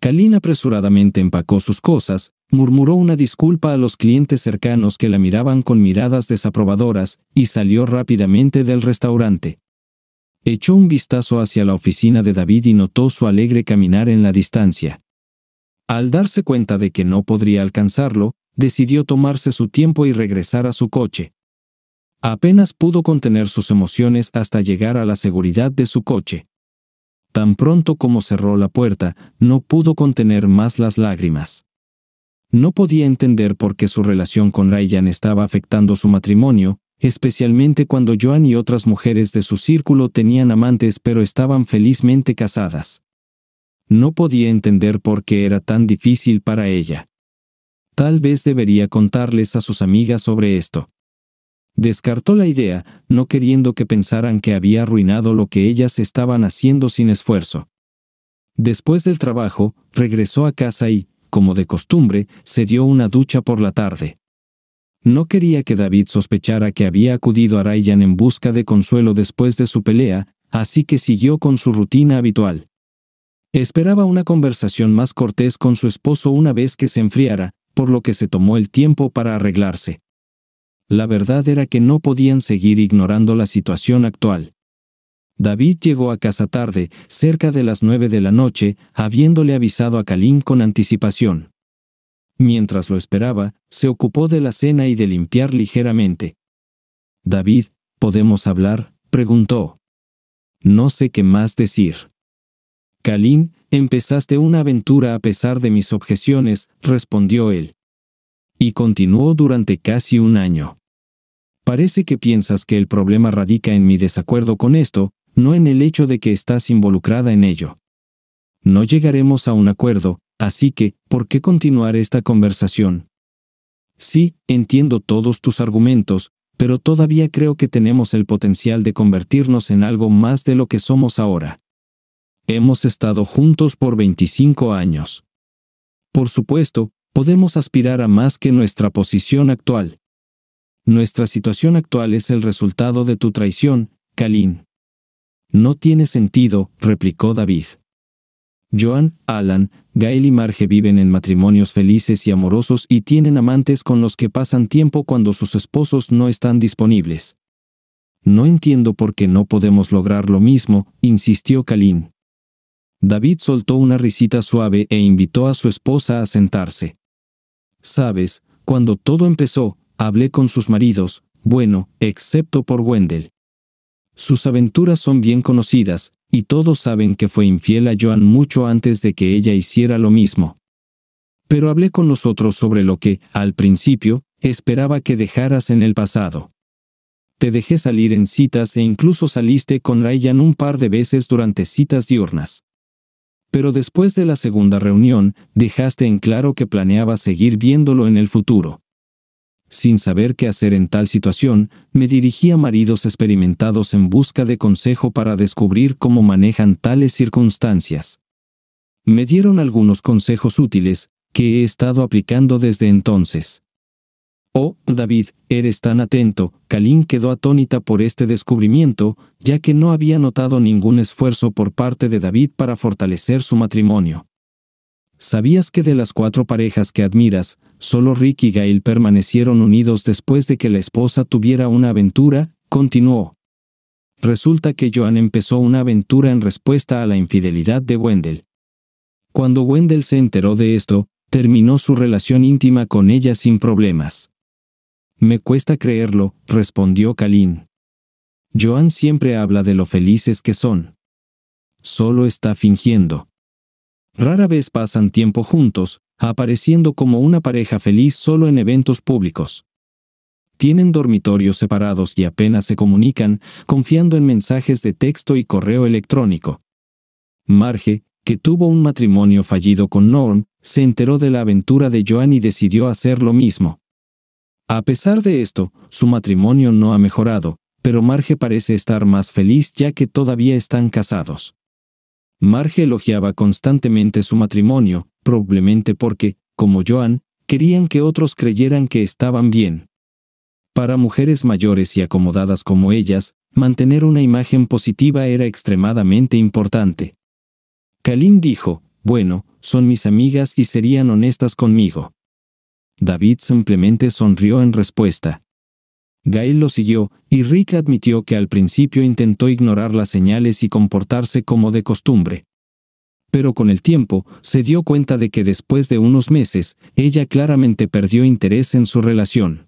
Kalin apresuradamente empacó sus cosas, murmuró una disculpa a los clientes cercanos que la miraban con miradas desaprobadoras y salió rápidamente del restaurante. Echó un vistazo hacia la oficina de David y notó su alegre caminar en la distancia. Al darse cuenta de que no podría alcanzarlo, decidió tomarse su tiempo y regresar a su coche. Apenas pudo contener sus emociones hasta llegar a la seguridad de su coche. Tan pronto como cerró la puerta, no pudo contener más las lágrimas. No podía entender por qué su relación con Ryan estaba afectando su matrimonio, especialmente cuando Joan y otras mujeres de su círculo tenían amantes pero estaban felizmente casadas. No podía entender por qué era tan difícil para ella. Tal vez debería contarles a sus amigas sobre esto. Descartó la idea, no queriendo que pensaran que había arruinado lo que ellas estaban haciendo sin esfuerzo. Después del trabajo, regresó a casa y, como de costumbre, se dio una ducha por la tarde. No quería que David sospechara que había acudido a Ryan en busca de consuelo después de su pelea, así que siguió con su rutina habitual. Esperaba una conversación más cortés con su esposo una vez que se enfriara, por lo que se tomó el tiempo para arreglarse. La verdad era que no podían seguir ignorando la situación actual. David llegó a casa tarde, cerca de las nueve de la noche, habiéndole avisado a Kalim con anticipación. Mientras lo esperaba, se ocupó de la cena y de limpiar ligeramente. David, ¿podemos hablar? preguntó. No sé qué más decir. «Kalim, empezaste una aventura a pesar de mis objeciones, respondió él. Y continuó durante casi un año. Parece que piensas que el problema radica en mi desacuerdo con esto, no en el hecho de que estás involucrada en ello. No llegaremos a un acuerdo, así que, ¿por qué continuar esta conversación? Sí, entiendo todos tus argumentos, pero todavía creo que tenemos el potencial de convertirnos en algo más de lo que somos ahora. Hemos estado juntos por 25 años. Por supuesto, podemos aspirar a más que nuestra posición actual. Nuestra situación actual es el resultado de tu traición, Kalin. No tiene sentido, replicó David. Joan, Alan, Gail y Marge viven en matrimonios felices y amorosos y tienen amantes con los que pasan tiempo cuando sus esposos no están disponibles. No entiendo por qué no podemos lograr lo mismo, insistió Kalin. David soltó una risita suave e invitó a su esposa a sentarse. Sabes, cuando todo empezó, Hablé con sus maridos, bueno, excepto por Wendell. Sus aventuras son bien conocidas, y todos saben que fue infiel a Joan mucho antes de que ella hiciera lo mismo. Pero hablé con los otros sobre lo que, al principio, esperaba que dejaras en el pasado. Te dejé salir en citas e incluso saliste con Ryan un par de veces durante citas diurnas. Pero después de la segunda reunión, dejaste en claro que planeaba seguir viéndolo en el futuro. Sin saber qué hacer en tal situación, me dirigí a maridos experimentados en busca de consejo para descubrir cómo manejan tales circunstancias. Me dieron algunos consejos útiles, que he estado aplicando desde entonces. Oh, David, eres tan atento, Kalin quedó atónita por este descubrimiento, ya que no había notado ningún esfuerzo por parte de David para fortalecer su matrimonio. ¿Sabías que de las cuatro parejas que admiras, Solo Rick y Gail permanecieron unidos después de que la esposa tuviera una aventura, continuó. Resulta que Joan empezó una aventura en respuesta a la infidelidad de Wendell. Cuando Wendell se enteró de esto, terminó su relación íntima con ella sin problemas. Me cuesta creerlo, respondió Kalin. Joan siempre habla de lo felices que son. Solo está fingiendo. Rara vez pasan tiempo juntos, apareciendo como una pareja feliz solo en eventos públicos. Tienen dormitorios separados y apenas se comunican, confiando en mensajes de texto y correo electrónico. Marge, que tuvo un matrimonio fallido con Norm, se enteró de la aventura de Joan y decidió hacer lo mismo. A pesar de esto, su matrimonio no ha mejorado, pero Marge parece estar más feliz ya que todavía están casados. Marge elogiaba constantemente su matrimonio, probablemente porque, como Joan, querían que otros creyeran que estaban bien. Para mujeres mayores y acomodadas como ellas, mantener una imagen positiva era extremadamente importante. Kalin dijo, bueno, son mis amigas y serían honestas conmigo. David simplemente sonrió en respuesta. Gail lo siguió, y Rick admitió que al principio intentó ignorar las señales y comportarse como de costumbre pero con el tiempo se dio cuenta de que después de unos meses, ella claramente perdió interés en su relación.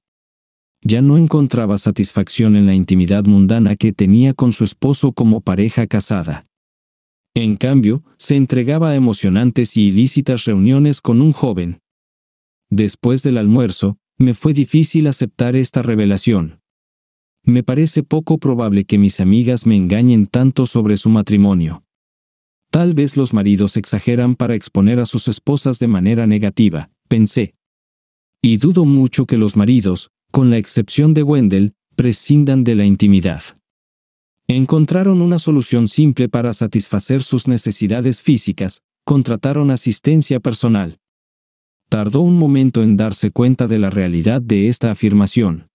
Ya no encontraba satisfacción en la intimidad mundana que tenía con su esposo como pareja casada. En cambio, se entregaba a emocionantes y ilícitas reuniones con un joven. Después del almuerzo, me fue difícil aceptar esta revelación. Me parece poco probable que mis amigas me engañen tanto sobre su matrimonio. Tal vez los maridos exageran para exponer a sus esposas de manera negativa, pensé. Y dudo mucho que los maridos, con la excepción de Wendell, prescindan de la intimidad. Encontraron una solución simple para satisfacer sus necesidades físicas, contrataron asistencia personal. Tardó un momento en darse cuenta de la realidad de esta afirmación.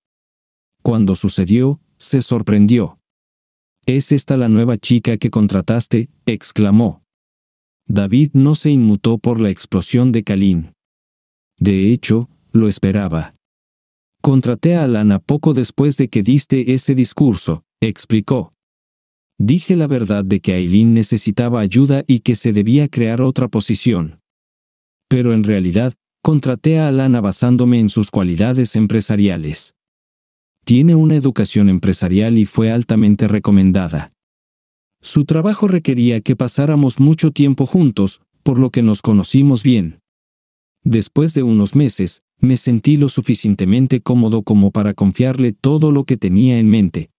Cuando sucedió, se sorprendió. ¿Es esta la nueva chica que contrataste? exclamó. David no se inmutó por la explosión de Kalin. De hecho, lo esperaba. Contraté a Alana poco después de que diste ese discurso, explicó. Dije la verdad de que Aileen necesitaba ayuda y que se debía crear otra posición. Pero en realidad, contraté a Alana basándome en sus cualidades empresariales. Tiene una educación empresarial y fue altamente recomendada. Su trabajo requería que pasáramos mucho tiempo juntos, por lo que nos conocimos bien. Después de unos meses, me sentí lo suficientemente cómodo como para confiarle todo lo que tenía en mente.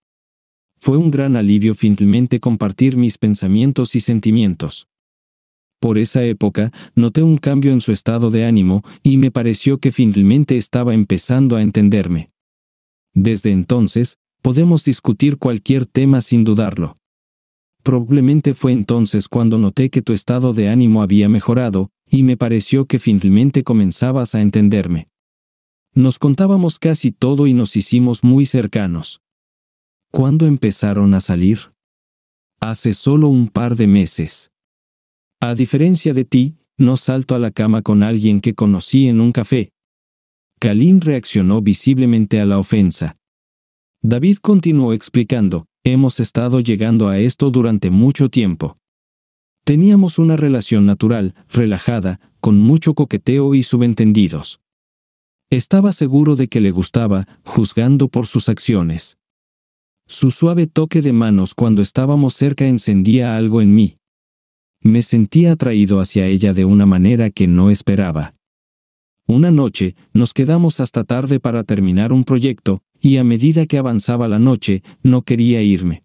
Fue un gran alivio finalmente compartir mis pensamientos y sentimientos. Por esa época, noté un cambio en su estado de ánimo y me pareció que finalmente estaba empezando a entenderme. Desde entonces, podemos discutir cualquier tema sin dudarlo. Probablemente fue entonces cuando noté que tu estado de ánimo había mejorado, y me pareció que finalmente comenzabas a entenderme. Nos contábamos casi todo y nos hicimos muy cercanos. ¿Cuándo empezaron a salir? Hace solo un par de meses. A diferencia de ti, no salto a la cama con alguien que conocí en un café, Calín reaccionó visiblemente a la ofensa. David continuó explicando, hemos estado llegando a esto durante mucho tiempo. Teníamos una relación natural, relajada, con mucho coqueteo y subentendidos. Estaba seguro de que le gustaba, juzgando por sus acciones. Su suave toque de manos cuando estábamos cerca encendía algo en mí. Me sentía atraído hacia ella de una manera que no esperaba. Una noche, nos quedamos hasta tarde para terminar un proyecto, y a medida que avanzaba la noche, no quería irme.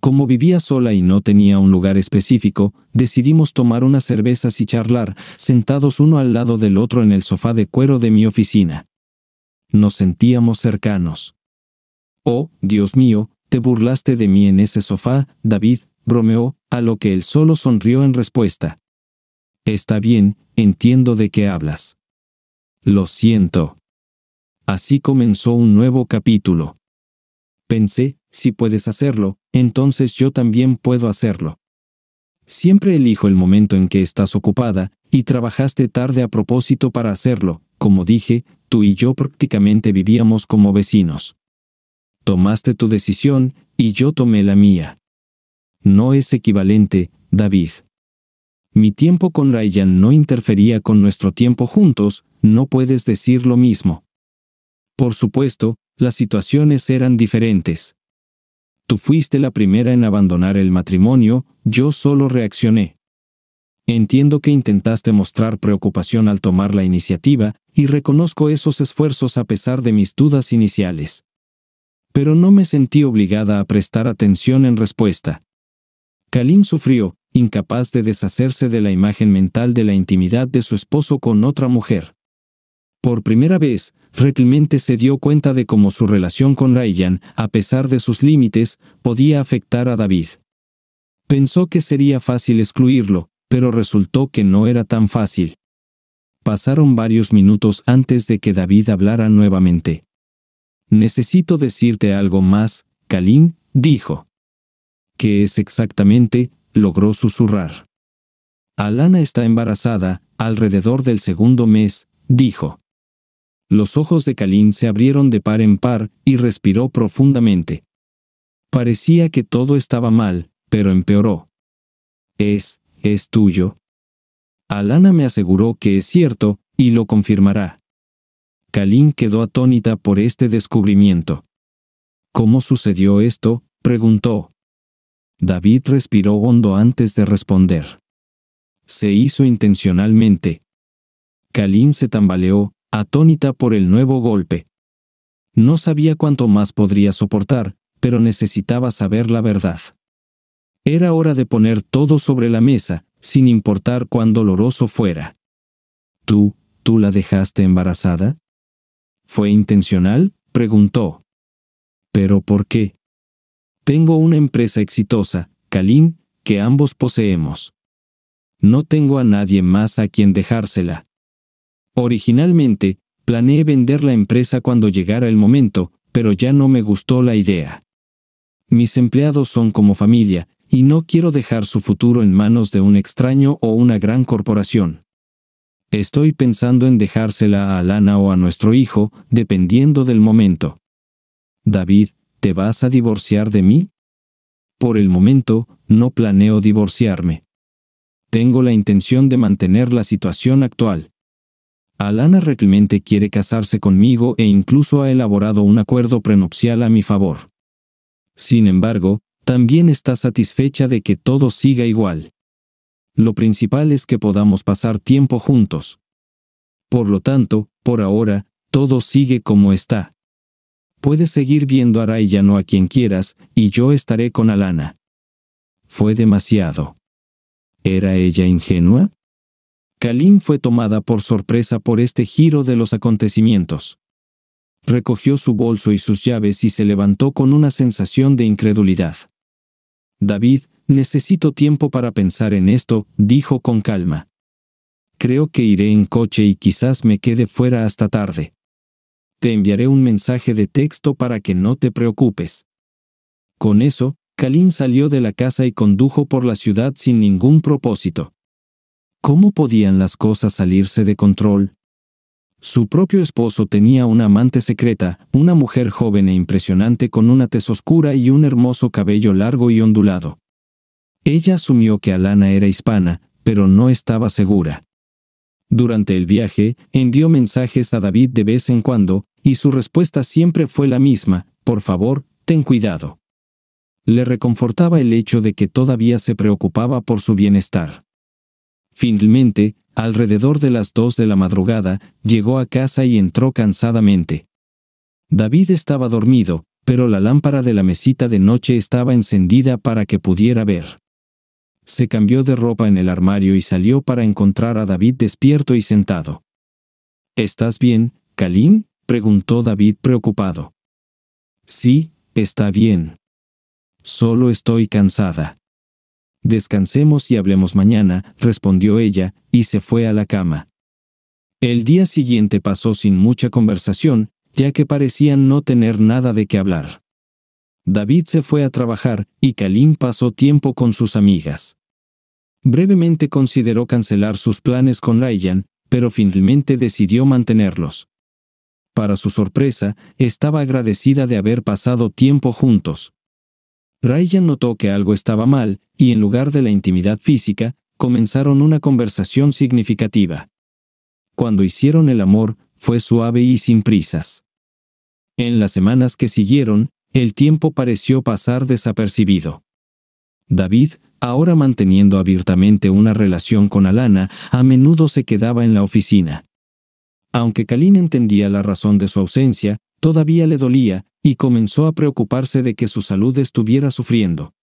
Como vivía sola y no tenía un lugar específico, decidimos tomar unas cervezas y charlar, sentados uno al lado del otro en el sofá de cuero de mi oficina. Nos sentíamos cercanos. Oh, Dios mío, te burlaste de mí en ese sofá, David, bromeó, a lo que él solo sonrió en respuesta. Está bien, entiendo de qué hablas. Lo siento. Así comenzó un nuevo capítulo. Pensé, si puedes hacerlo, entonces yo también puedo hacerlo. Siempre elijo el momento en que estás ocupada, y trabajaste tarde a propósito para hacerlo, como dije, tú y yo prácticamente vivíamos como vecinos. Tomaste tu decisión, y yo tomé la mía. No es equivalente, David. Mi tiempo con Ryan no interfería con nuestro tiempo juntos, no puedes decir lo mismo. Por supuesto, las situaciones eran diferentes. Tú fuiste la primera en abandonar el matrimonio, yo solo reaccioné. Entiendo que intentaste mostrar preocupación al tomar la iniciativa, y reconozco esos esfuerzos a pesar de mis dudas iniciales. Pero no me sentí obligada a prestar atención en respuesta. Kalin sufrió, incapaz de deshacerse de la imagen mental de la intimidad de su esposo con otra mujer. Por primera vez, Reclemente se dio cuenta de cómo su relación con Ryan, a pesar de sus límites, podía afectar a David. Pensó que sería fácil excluirlo, pero resultó que no era tan fácil. Pasaron varios minutos antes de que David hablara nuevamente. Necesito decirte algo más, Kalin, dijo. ¿Qué es exactamente? logró susurrar. Alana está embarazada, alrededor del segundo mes, dijo. Los ojos de Kalin se abrieron de par en par, y respiró profundamente. Parecía que todo estaba mal, pero empeoró. Es, es tuyo. Alana me aseguró que es cierto, y lo confirmará. Kalin quedó atónita por este descubrimiento. ¿Cómo sucedió esto? preguntó. David respiró hondo antes de responder. Se hizo intencionalmente. Kalin se tambaleó, atónita por el nuevo golpe. No sabía cuánto más podría soportar, pero necesitaba saber la verdad. Era hora de poner todo sobre la mesa, sin importar cuán doloroso fuera. ¿Tú, tú la dejaste embarazada? ¿Fue intencional? preguntó. ¿Pero por qué? Tengo una empresa exitosa, Kalin, que ambos poseemos. No tengo a nadie más a quien dejársela. Originalmente, planeé vender la empresa cuando llegara el momento, pero ya no me gustó la idea. Mis empleados son como familia, y no quiero dejar su futuro en manos de un extraño o una gran corporación. Estoy pensando en dejársela a Alana o a nuestro hijo, dependiendo del momento. David, ¿te vas a divorciar de mí? Por el momento, no planeo divorciarme. Tengo la intención de mantener la situación actual. Alana reclimente quiere casarse conmigo e incluso ha elaborado un acuerdo prenupcial a mi favor. Sin embargo, también está satisfecha de que todo siga igual. Lo principal es que podamos pasar tiempo juntos. Por lo tanto, por ahora, todo sigue como está. Puedes seguir viendo a Rayano a quien quieras, y yo estaré con Alana. Fue demasiado. ¿Era ella ingenua? Kalin fue tomada por sorpresa por este giro de los acontecimientos. Recogió su bolso y sus llaves y se levantó con una sensación de incredulidad. David, necesito tiempo para pensar en esto, dijo con calma. Creo que iré en coche y quizás me quede fuera hasta tarde. Te enviaré un mensaje de texto para que no te preocupes. Con eso, Kalin salió de la casa y condujo por la ciudad sin ningún propósito. ¿Cómo podían las cosas salirse de control? Su propio esposo tenía una amante secreta, una mujer joven e impresionante con una tez oscura y un hermoso cabello largo y ondulado. Ella asumió que Alana era hispana, pero no estaba segura. Durante el viaje, envió mensajes a David de vez en cuando, y su respuesta siempre fue la misma, por favor, ten cuidado. Le reconfortaba el hecho de que todavía se preocupaba por su bienestar. Finalmente, alrededor de las dos de la madrugada, llegó a casa y entró cansadamente. David estaba dormido, pero la lámpara de la mesita de noche estaba encendida para que pudiera ver. Se cambió de ropa en el armario y salió para encontrar a David despierto y sentado. ¿Estás bien, Kalim? preguntó David preocupado. Sí, está bien. Solo estoy cansada. Descansemos y hablemos mañana, respondió ella, y se fue a la cama. El día siguiente pasó sin mucha conversación, ya que parecían no tener nada de qué hablar. David se fue a trabajar, y Kalim pasó tiempo con sus amigas. Brevemente consideró cancelar sus planes con Ryan, pero finalmente decidió mantenerlos. Para su sorpresa, estaba agradecida de haber pasado tiempo juntos. Ryan notó que algo estaba mal, y en lugar de la intimidad física, comenzaron una conversación significativa. Cuando hicieron el amor, fue suave y sin prisas. En las semanas que siguieron, el tiempo pareció pasar desapercibido. David, ahora manteniendo abiertamente una relación con Alana, a menudo se quedaba en la oficina. Aunque Kalin entendía la razón de su ausencia, todavía le dolía, y comenzó a preocuparse de que su salud estuviera sufriendo.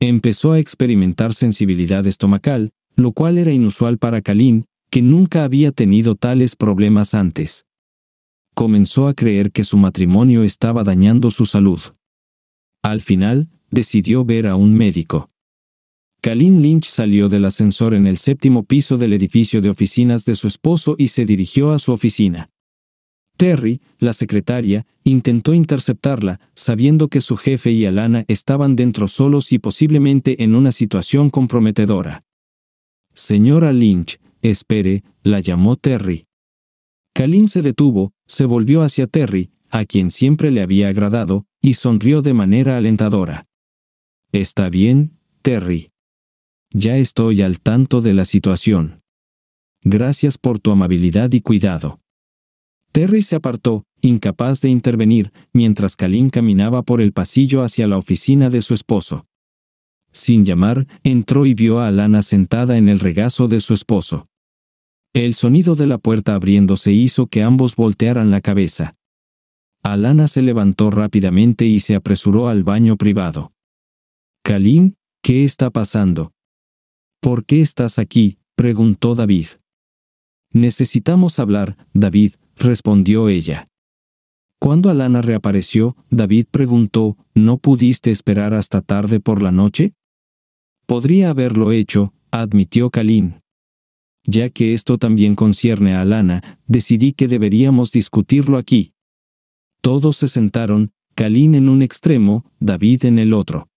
Empezó a experimentar sensibilidad estomacal, lo cual era inusual para Kalin, que nunca había tenido tales problemas antes. Comenzó a creer que su matrimonio estaba dañando su salud. Al final, decidió ver a un médico. Kalin Lynch salió del ascensor en el séptimo piso del edificio de oficinas de su esposo y se dirigió a su oficina. Terry, la secretaria, intentó interceptarla, sabiendo que su jefe y Alana estaban dentro solos y posiblemente en una situación comprometedora. Señora Lynch, espere, la llamó Terry. Kalin se detuvo, se volvió hacia Terry, a quien siempre le había agradado, y sonrió de manera alentadora. Está bien, Terry. Ya estoy al tanto de la situación. Gracias por tu amabilidad y cuidado. Terry se apartó, incapaz de intervenir, mientras Kalin caminaba por el pasillo hacia la oficina de su esposo. Sin llamar, entró y vio a Alana sentada en el regazo de su esposo. El sonido de la puerta abriéndose hizo que ambos voltearan la cabeza. Alana se levantó rápidamente y se apresuró al baño privado. Kalin, ¿qué está pasando? ¿Por qué estás aquí? preguntó David. Necesitamos hablar, David, respondió ella. Cuando Alana reapareció, David preguntó, ¿No pudiste esperar hasta tarde por la noche? Podría haberlo hecho, admitió Calín. Ya que esto también concierne a Alana, decidí que deberíamos discutirlo aquí. Todos se sentaron, Calín en un extremo, David en el otro.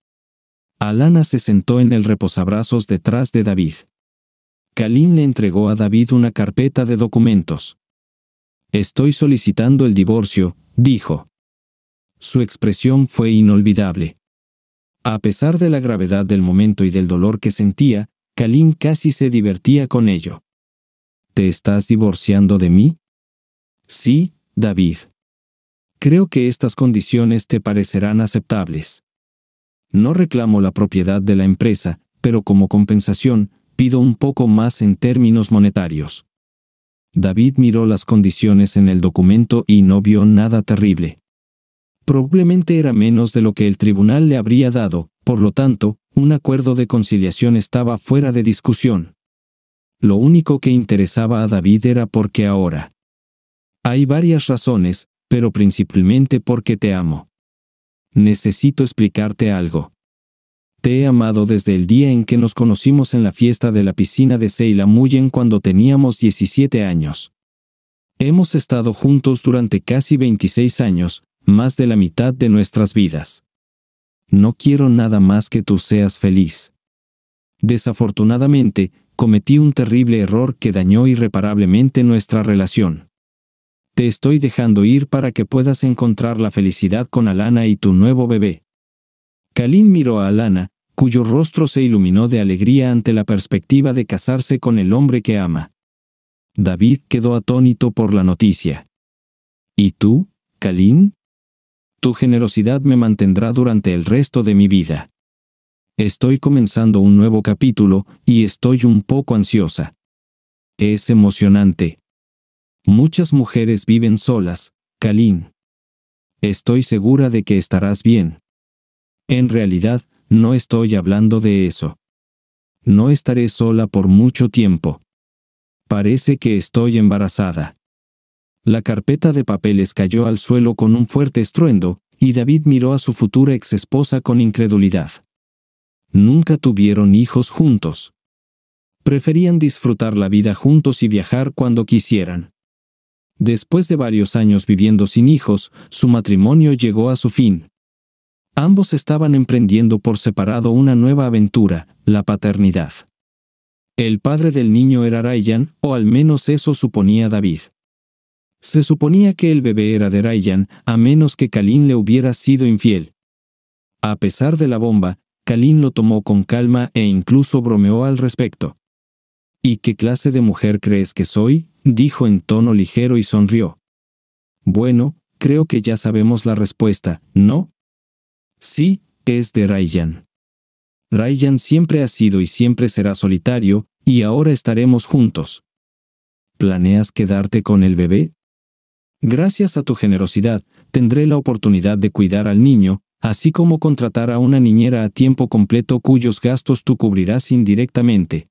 Alana se sentó en el reposabrazos detrás de David. Calín le entregó a David una carpeta de documentos. Estoy solicitando el divorcio, dijo. Su expresión fue inolvidable. A pesar de la gravedad del momento y del dolor que sentía, Kalin casi se divertía con ello. ¿Te estás divorciando de mí? Sí, David. Creo que estas condiciones te parecerán aceptables. No reclamo la propiedad de la empresa, pero como compensación, pido un poco más en términos monetarios. David miró las condiciones en el documento y no vio nada terrible. Probablemente era menos de lo que el tribunal le habría dado, por lo tanto, un acuerdo de conciliación estaba fuera de discusión. Lo único que interesaba a David era porque ahora. Hay varias razones, pero principalmente porque te amo. Necesito explicarte algo. Te he amado desde el día en que nos conocimos en la fiesta de la piscina de Muyen cuando teníamos 17 años. Hemos estado juntos durante casi 26 años, más de la mitad de nuestras vidas. No quiero nada más que tú seas feliz. Desafortunadamente, cometí un terrible error que dañó irreparablemente nuestra relación. Te estoy dejando ir para que puedas encontrar la felicidad con Alana y tu nuevo bebé. Kalin miró a Alana, cuyo rostro se iluminó de alegría ante la perspectiva de casarse con el hombre que ama. David quedó atónito por la noticia. ¿Y tú, Kalin? Tu generosidad me mantendrá durante el resto de mi vida. Estoy comenzando un nuevo capítulo y estoy un poco ansiosa. Es emocionante. Muchas mujeres viven solas, Kalin. Estoy segura de que estarás bien. En realidad, no estoy hablando de eso. No estaré sola por mucho tiempo. Parece que estoy embarazada. La carpeta de papeles cayó al suelo con un fuerte estruendo, y David miró a su futura exesposa con incredulidad. Nunca tuvieron hijos juntos. Preferían disfrutar la vida juntos y viajar cuando quisieran. Después de varios años viviendo sin hijos, su matrimonio llegó a su fin. Ambos estaban emprendiendo por separado una nueva aventura, la paternidad. El padre del niño era Ryan, o al menos eso suponía David. Se suponía que el bebé era de Ryan, a menos que Kalin le hubiera sido infiel. A pesar de la bomba, Kalin lo tomó con calma e incluso bromeó al respecto. ¿Y qué clase de mujer crees que soy? dijo en tono ligero y sonrió. Bueno, creo que ya sabemos la respuesta, ¿no? Sí, es de Ryan. Ryan siempre ha sido y siempre será solitario, y ahora estaremos juntos. ¿Planeas quedarte con el bebé? Gracias a tu generosidad, tendré la oportunidad de cuidar al niño, así como contratar a una niñera a tiempo completo cuyos gastos tú cubrirás indirectamente.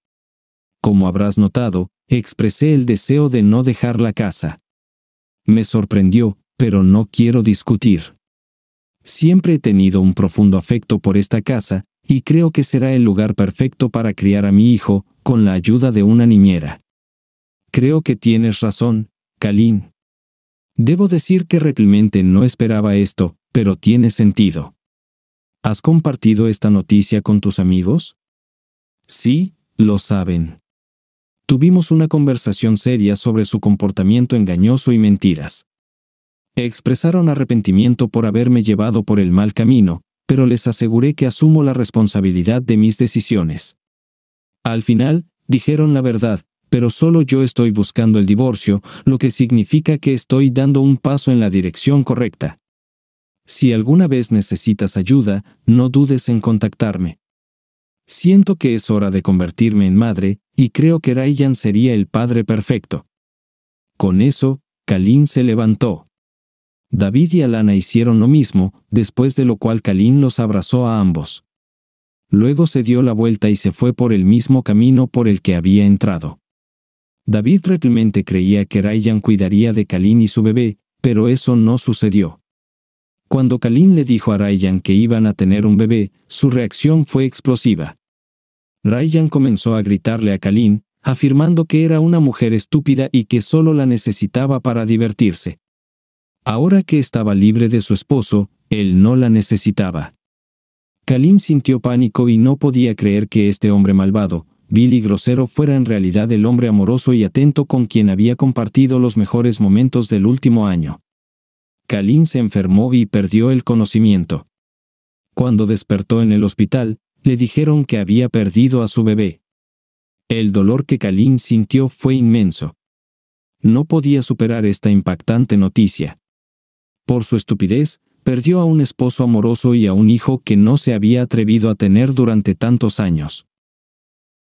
Como habrás notado, expresé el deseo de no dejar la casa. Me sorprendió, pero no quiero discutir. Siempre he tenido un profundo afecto por esta casa, y creo que será el lugar perfecto para criar a mi hijo, con la ayuda de una niñera. Creo que tienes razón, Kalin. Debo decir que realmente no esperaba esto, pero tiene sentido. ¿Has compartido esta noticia con tus amigos? Sí, lo saben. Tuvimos una conversación seria sobre su comportamiento engañoso y mentiras. Expresaron arrepentimiento por haberme llevado por el mal camino, pero les aseguré que asumo la responsabilidad de mis decisiones. Al final, dijeron la verdad, pero solo yo estoy buscando el divorcio, lo que significa que estoy dando un paso en la dirección correcta. Si alguna vez necesitas ayuda, no dudes en contactarme. Siento que es hora de convertirme en madre, y creo que Ryan sería el padre perfecto. Con eso, Kalin se levantó. David y Alana hicieron lo mismo, después de lo cual Kalin los abrazó a ambos. Luego se dio la vuelta y se fue por el mismo camino por el que había entrado. David realmente creía que Ryan cuidaría de Kalin y su bebé, pero eso no sucedió. Cuando Kalin le dijo a Ryan que iban a tener un bebé, su reacción fue explosiva. Ryan comenzó a gritarle a Kalin, afirmando que era una mujer estúpida y que solo la necesitaba para divertirse. Ahora que estaba libre de su esposo, él no la necesitaba. Kalin sintió pánico y no podía creer que este hombre malvado, vil y grosero fuera en realidad el hombre amoroso y atento con quien había compartido los mejores momentos del último año. Kalin se enfermó y perdió el conocimiento. Cuando despertó en el hospital, le dijeron que había perdido a su bebé. El dolor que Kalin sintió fue inmenso. No podía superar esta impactante noticia por su estupidez, perdió a un esposo amoroso y a un hijo que no se había atrevido a tener durante tantos años.